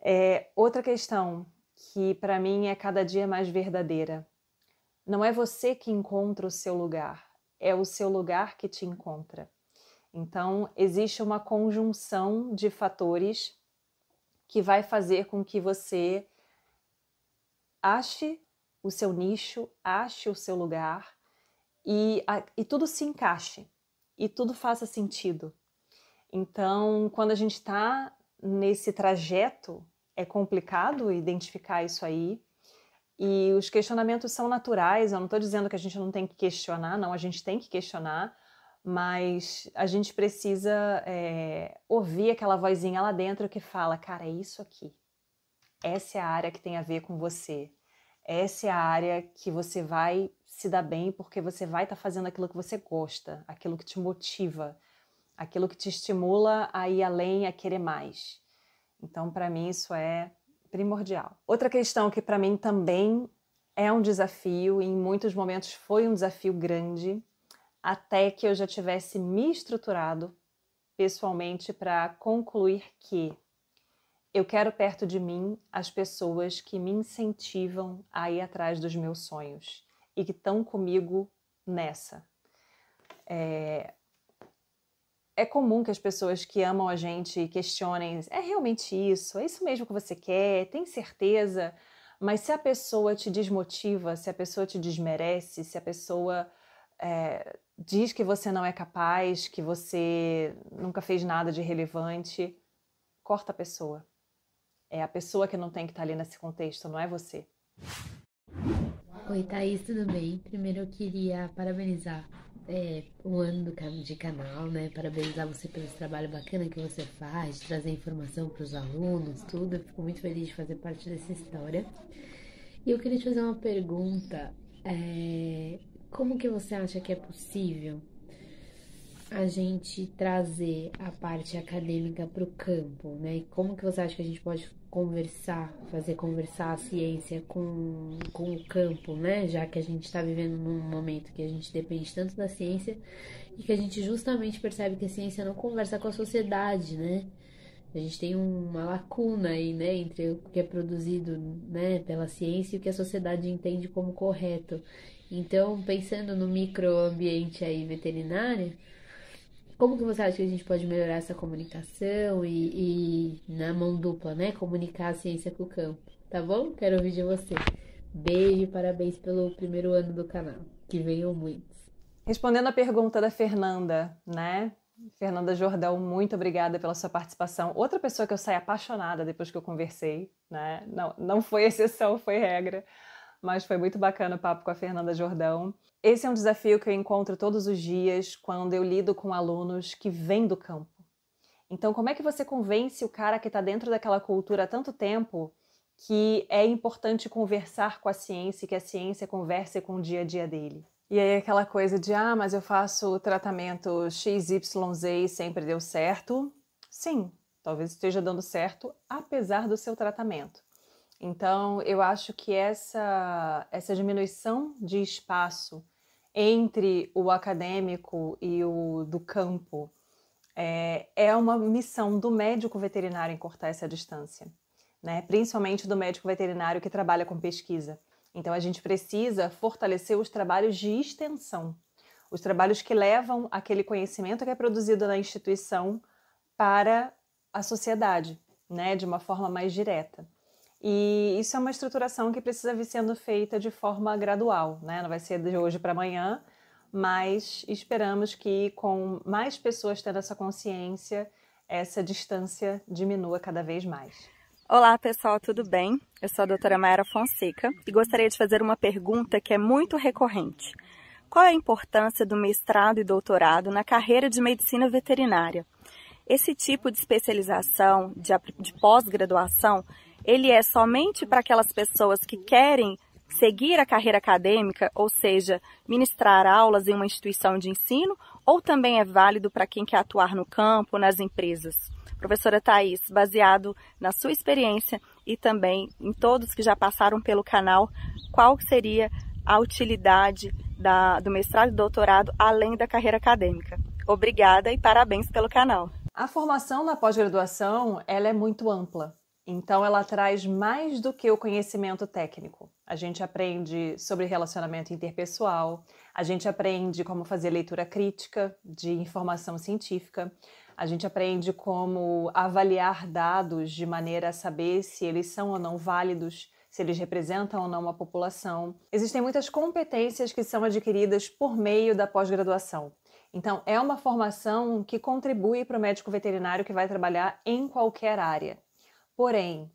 É, outra questão que para mim é cada dia mais verdadeira não é você que encontra o seu lugar, é o seu lugar que te encontra. Então, existe uma conjunção de fatores que vai fazer com que você ache o seu nicho, ache o seu lugar e, a, e tudo se encaixe e tudo faça sentido. Então, quando a gente está nesse trajeto, é complicado identificar isso aí, e os questionamentos são naturais, eu não estou dizendo que a gente não tem que questionar, não, a gente tem que questionar, mas a gente precisa é, ouvir aquela vozinha lá dentro que fala: cara, é isso aqui. Essa é a área que tem a ver com você. Essa é a área que você vai se dar bem porque você vai estar tá fazendo aquilo que você gosta, aquilo que te motiva, aquilo que te estimula a ir além, a querer mais. Então, para mim, isso é primordial. Outra questão que para mim também é um desafio, e em muitos momentos foi um desafio grande, até que eu já tivesse me estruturado pessoalmente para concluir que eu quero perto de mim as pessoas que me incentivam a ir atrás dos meus sonhos e que estão comigo nessa. É, é comum que as pessoas que amam a gente questionem: é realmente isso? É isso mesmo que você quer? Tem certeza? Mas se a pessoa te desmotiva, se a pessoa te desmerece, se a pessoa é, diz que você não é capaz, que você nunca fez nada de relevante, corta a pessoa. É a pessoa que não tem que estar tá ali nesse contexto, não é você. Oi, Thaís, tudo bem? Primeiro eu queria parabenizar é, um ano do, de canal, né? Parabenizar você pelo trabalho bacana que você faz, trazer informação para os alunos, tudo. Eu fico muito feliz de fazer parte dessa história. E eu queria te fazer uma pergunta. É, como que você acha que é possível a gente trazer a parte acadêmica para o campo, né? Como que você acha que a gente pode conversar, fazer conversar a ciência com, com o campo, né? Já que a gente está vivendo num momento que a gente depende tanto da ciência e que a gente justamente percebe que a ciência não conversa com a sociedade, né? A gente tem uma lacuna aí, né, entre o que é produzido, né, pela ciência e o que a sociedade entende como correto. Então, pensando no microambiente aí veterinário, como que você acha que a gente pode melhorar essa comunicação e, e na mão dupla, né? Comunicar a ciência com o campo, tá bom? Quero ouvir de você. Beijo e parabéns pelo primeiro ano do canal. Que venham muitos. Respondendo à pergunta da Fernanda, né? Fernanda Jordão, muito obrigada pela sua participação. Outra pessoa que eu saí apaixonada depois que eu conversei, né? Não, não foi exceção, foi regra mas foi muito bacana o papo com a Fernanda Jordão. Esse é um desafio que eu encontro todos os dias quando eu lido com alunos que vêm do campo. Então, como é que você convence o cara que está dentro daquela cultura há tanto tempo que é importante conversar com a ciência, e que a ciência converse com o dia a dia dele? E aí aquela coisa de, ah, mas eu faço o tratamento XYZ e sempre deu certo. Sim, talvez esteja dando certo apesar do seu tratamento. Então, eu acho que essa, essa diminuição de espaço entre o acadêmico e o do campo é, é uma missão do médico veterinário em cortar essa distância, né? principalmente do médico veterinário que trabalha com pesquisa. Então, a gente precisa fortalecer os trabalhos de extensão, os trabalhos que levam aquele conhecimento que é produzido na instituição para a sociedade, né? de uma forma mais direta. E isso é uma estruturação que precisa vir sendo feita de forma gradual, né? Não vai ser de hoje para amanhã, mas esperamos que com mais pessoas tendo essa consciência, essa distância diminua cada vez mais. Olá pessoal, tudo bem? Eu sou a doutora Mayara Fonseca e gostaria de fazer uma pergunta que é muito recorrente. Qual é a importância do mestrado e doutorado na carreira de medicina veterinária? Esse tipo de especialização, de, de pós-graduação, ele é somente para aquelas pessoas que querem seguir a carreira acadêmica, ou seja, ministrar aulas em uma instituição de ensino, ou também é válido para quem quer atuar no campo, nas empresas? Professora Thais, baseado na sua experiência e também em todos que já passaram pelo canal, qual seria a utilidade da, do mestrado e doutorado além da carreira acadêmica? Obrigada e parabéns pelo canal. A formação na pós-graduação ela é muito ampla. Então, ela traz mais do que o conhecimento técnico. A gente aprende sobre relacionamento interpessoal, a gente aprende como fazer leitura crítica de informação científica, a gente aprende como avaliar dados de maneira a saber se eles são ou não válidos, se eles representam ou não uma população. Existem muitas competências que são adquiridas por meio da pós-graduação. Então, é uma formação que contribui para o médico veterinário que vai trabalhar em qualquer área. Porém,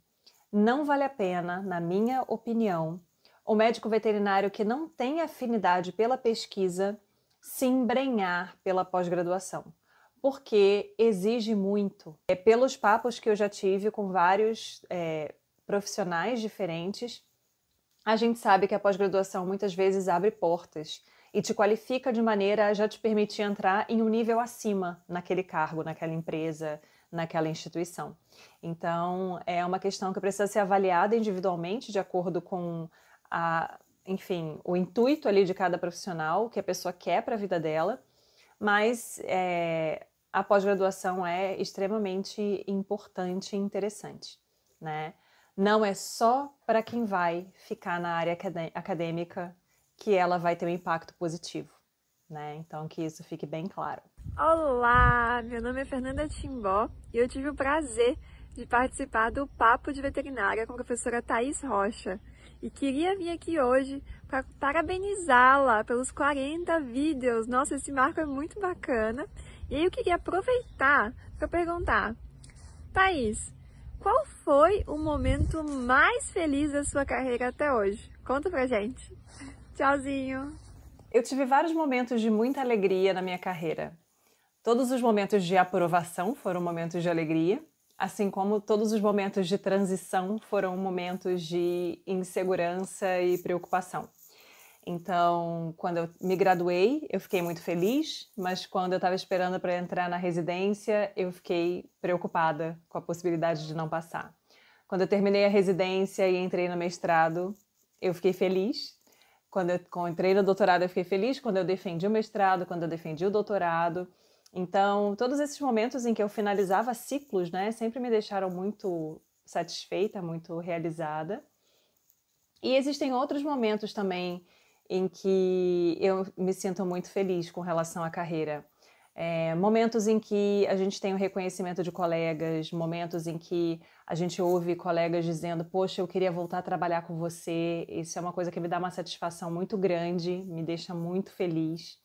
não vale a pena, na minha opinião, o médico veterinário que não tem afinidade pela pesquisa se embrenhar pela pós-graduação, porque exige muito. É pelos papos que eu já tive com vários é, profissionais diferentes, a gente sabe que a pós-graduação muitas vezes abre portas e te qualifica de maneira a já te permitir entrar em um nível acima naquele cargo, naquela empresa, naquela instituição. Então, é uma questão que precisa ser avaliada individualmente, de acordo com a, enfim, o intuito ali de cada profissional, o que a pessoa quer para a vida dela, mas é, a pós-graduação é extremamente importante e interessante, né? Não é só para quem vai ficar na área acadêmica que ela vai ter um impacto positivo, né? Então que isso fique bem claro. Olá, meu nome é Fernanda Timbó e eu tive o prazer de participar do Papo de Veterinária com a professora Thais Rocha e queria vir aqui hoje para parabenizá-la pelos 40 vídeos. Nossa, esse marco é muito bacana. E eu queria aproveitar para perguntar, Thais, qual foi o momento mais feliz da sua carreira até hoje? Conta pra gente. Tchauzinho. Eu tive vários momentos de muita alegria na minha carreira. Todos os momentos de aprovação foram momentos de alegria, assim como todos os momentos de transição foram momentos de insegurança e preocupação. Então, quando eu me graduei, eu fiquei muito feliz, mas quando eu estava esperando para entrar na residência, eu fiquei preocupada com a possibilidade de não passar. Quando eu terminei a residência e entrei no mestrado, eu fiquei feliz. Quando eu entrei no doutorado, eu fiquei feliz. Quando eu defendi o mestrado, quando eu defendi o doutorado, então, todos esses momentos em que eu finalizava ciclos, né, sempre me deixaram muito satisfeita, muito realizada. E existem outros momentos também em que eu me sinto muito feliz com relação à carreira. É, momentos em que a gente tem o reconhecimento de colegas, momentos em que a gente ouve colegas dizendo: Poxa, eu queria voltar a trabalhar com você. Isso é uma coisa que me dá uma satisfação muito grande, me deixa muito feliz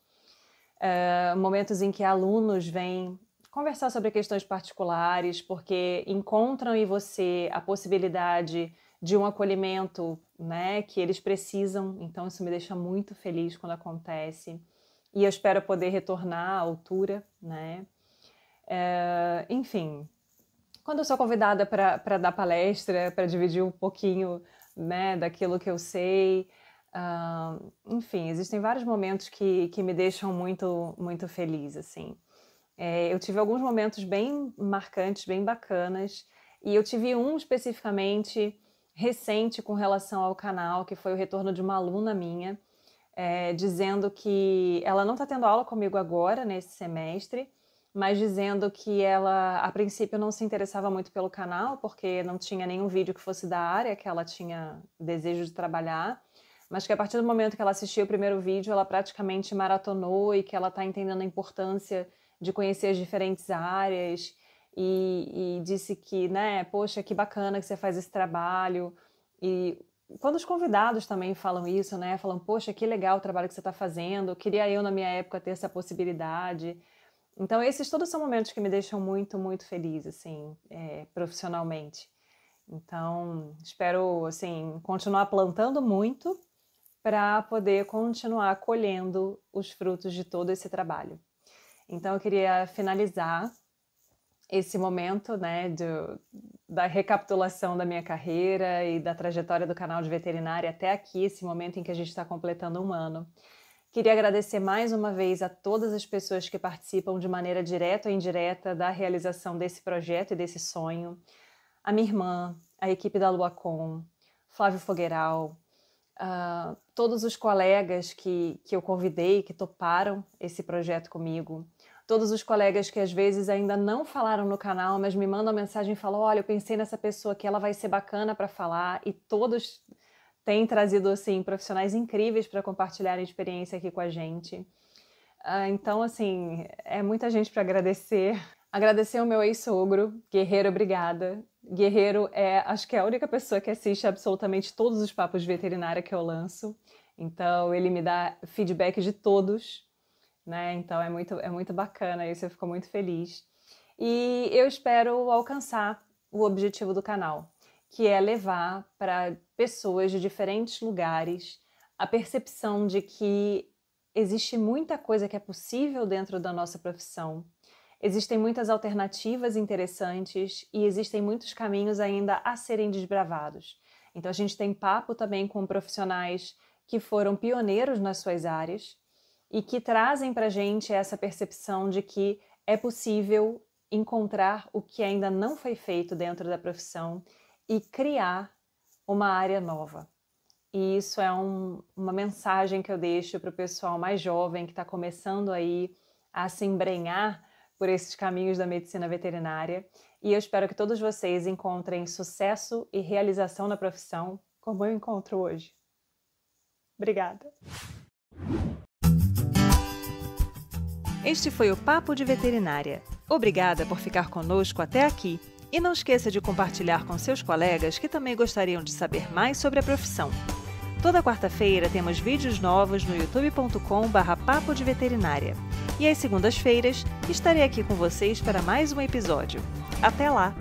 uh, momentos em que alunos vêm conversar sobre questões particulares, porque encontram em você a possibilidade de um acolhimento né, que eles precisam. Então, isso me deixa muito feliz quando acontece. E eu espero poder retornar à altura. Né? Uh, enfim, quando eu sou convidada para dar palestra, para dividir um pouquinho né, daquilo que eu sei, enfim, existem vários momentos que, que me deixam muito, muito feliz, assim. É, eu tive alguns momentos bem marcantes, bem bacanas, e eu tive um especificamente recente com relação ao canal, que foi o retorno de uma aluna minha, é, dizendo que ela não está tendo aula comigo agora, nesse semestre, mas dizendo que ela, a princípio, não se interessava muito pelo canal, porque não tinha nenhum vídeo que fosse da área que ela tinha desejo de trabalhar, mas que a partir do momento que ela assistiu o primeiro vídeo, ela praticamente maratonou e que ela está entendendo a importância de conhecer as diferentes áreas e, e, disse que, né, poxa, que bacana que você faz esse trabalho. E quando os convidados também falam isso, né, falam, poxa, que legal o trabalho que você está fazendo, queria eu na minha época ter essa possibilidade. Então, esses todos são momentos que me deixam muito, muito feliz, assim, é, profissionalmente. Então, espero, assim, continuar plantando muito para poder continuar colhendo os frutos de todo esse trabalho. Então, eu queria finalizar esse momento né, do, da recapitulação da minha carreira e da trajetória do canal de veterinária até aqui, esse momento em que a gente está completando um ano. Queria agradecer mais uma vez a todas as pessoas que participam de maneira direta ou indireta da realização desse projeto e desse sonho. A minha irmã, a equipe da Luacom, Flávio Fogueiral, uh, todos os colegas que, que eu convidei, que toparam esse projeto comigo, todos os colegas que às vezes ainda não falaram no canal, mas me mandam mensagem e falam: olha, eu pensei nessa pessoa que ela vai ser bacana para falar, e todos têm trazido assim profissionais incríveis para compartilharem experiência aqui com a gente. Uh, então, assim, é muita gente para agradecer. Agradecer ao meu ex-sogro, Guerreiro, obrigada. Guerreiro é, acho que é a única pessoa que assiste absolutamente todos os papos de veterinária que eu lanço. Então ele me dá feedback de todos, né? Então é muito é muito bacana isso, eu fico muito feliz. E eu espero alcançar o objetivo do canal, que é levar para pessoas de diferentes lugares a percepção de que existe muita coisa que é possível dentro da nossa profissão Existem muitas alternativas interessantes e existem muitos caminhos ainda a serem desbravados. Então, a gente tem papo também com profissionais que foram pioneiros nas suas áreas e que trazem para a gente essa percepção de que é possível encontrar o que ainda não foi feito dentro da profissão e criar uma área nova. E isso é um, uma mensagem que eu deixo para o pessoal mais jovem que está começando aí a se embrenhar por esses caminhos da medicina veterinária e eu espero que todos vocês encontrem sucesso e realização na profissão como eu encontro hoje. Obrigada. Este foi o Papo de Veterinária. Obrigada por ficar conosco até aqui. E não esqueça de compartilhar com seus colegas que também gostariam de saber mais sobre a profissão. Toda quarta-feira temos vídeos novos no youtube.com/papo de veterinária e às segundas-feiras estarei aqui com vocês para mais um episódio. Até lá!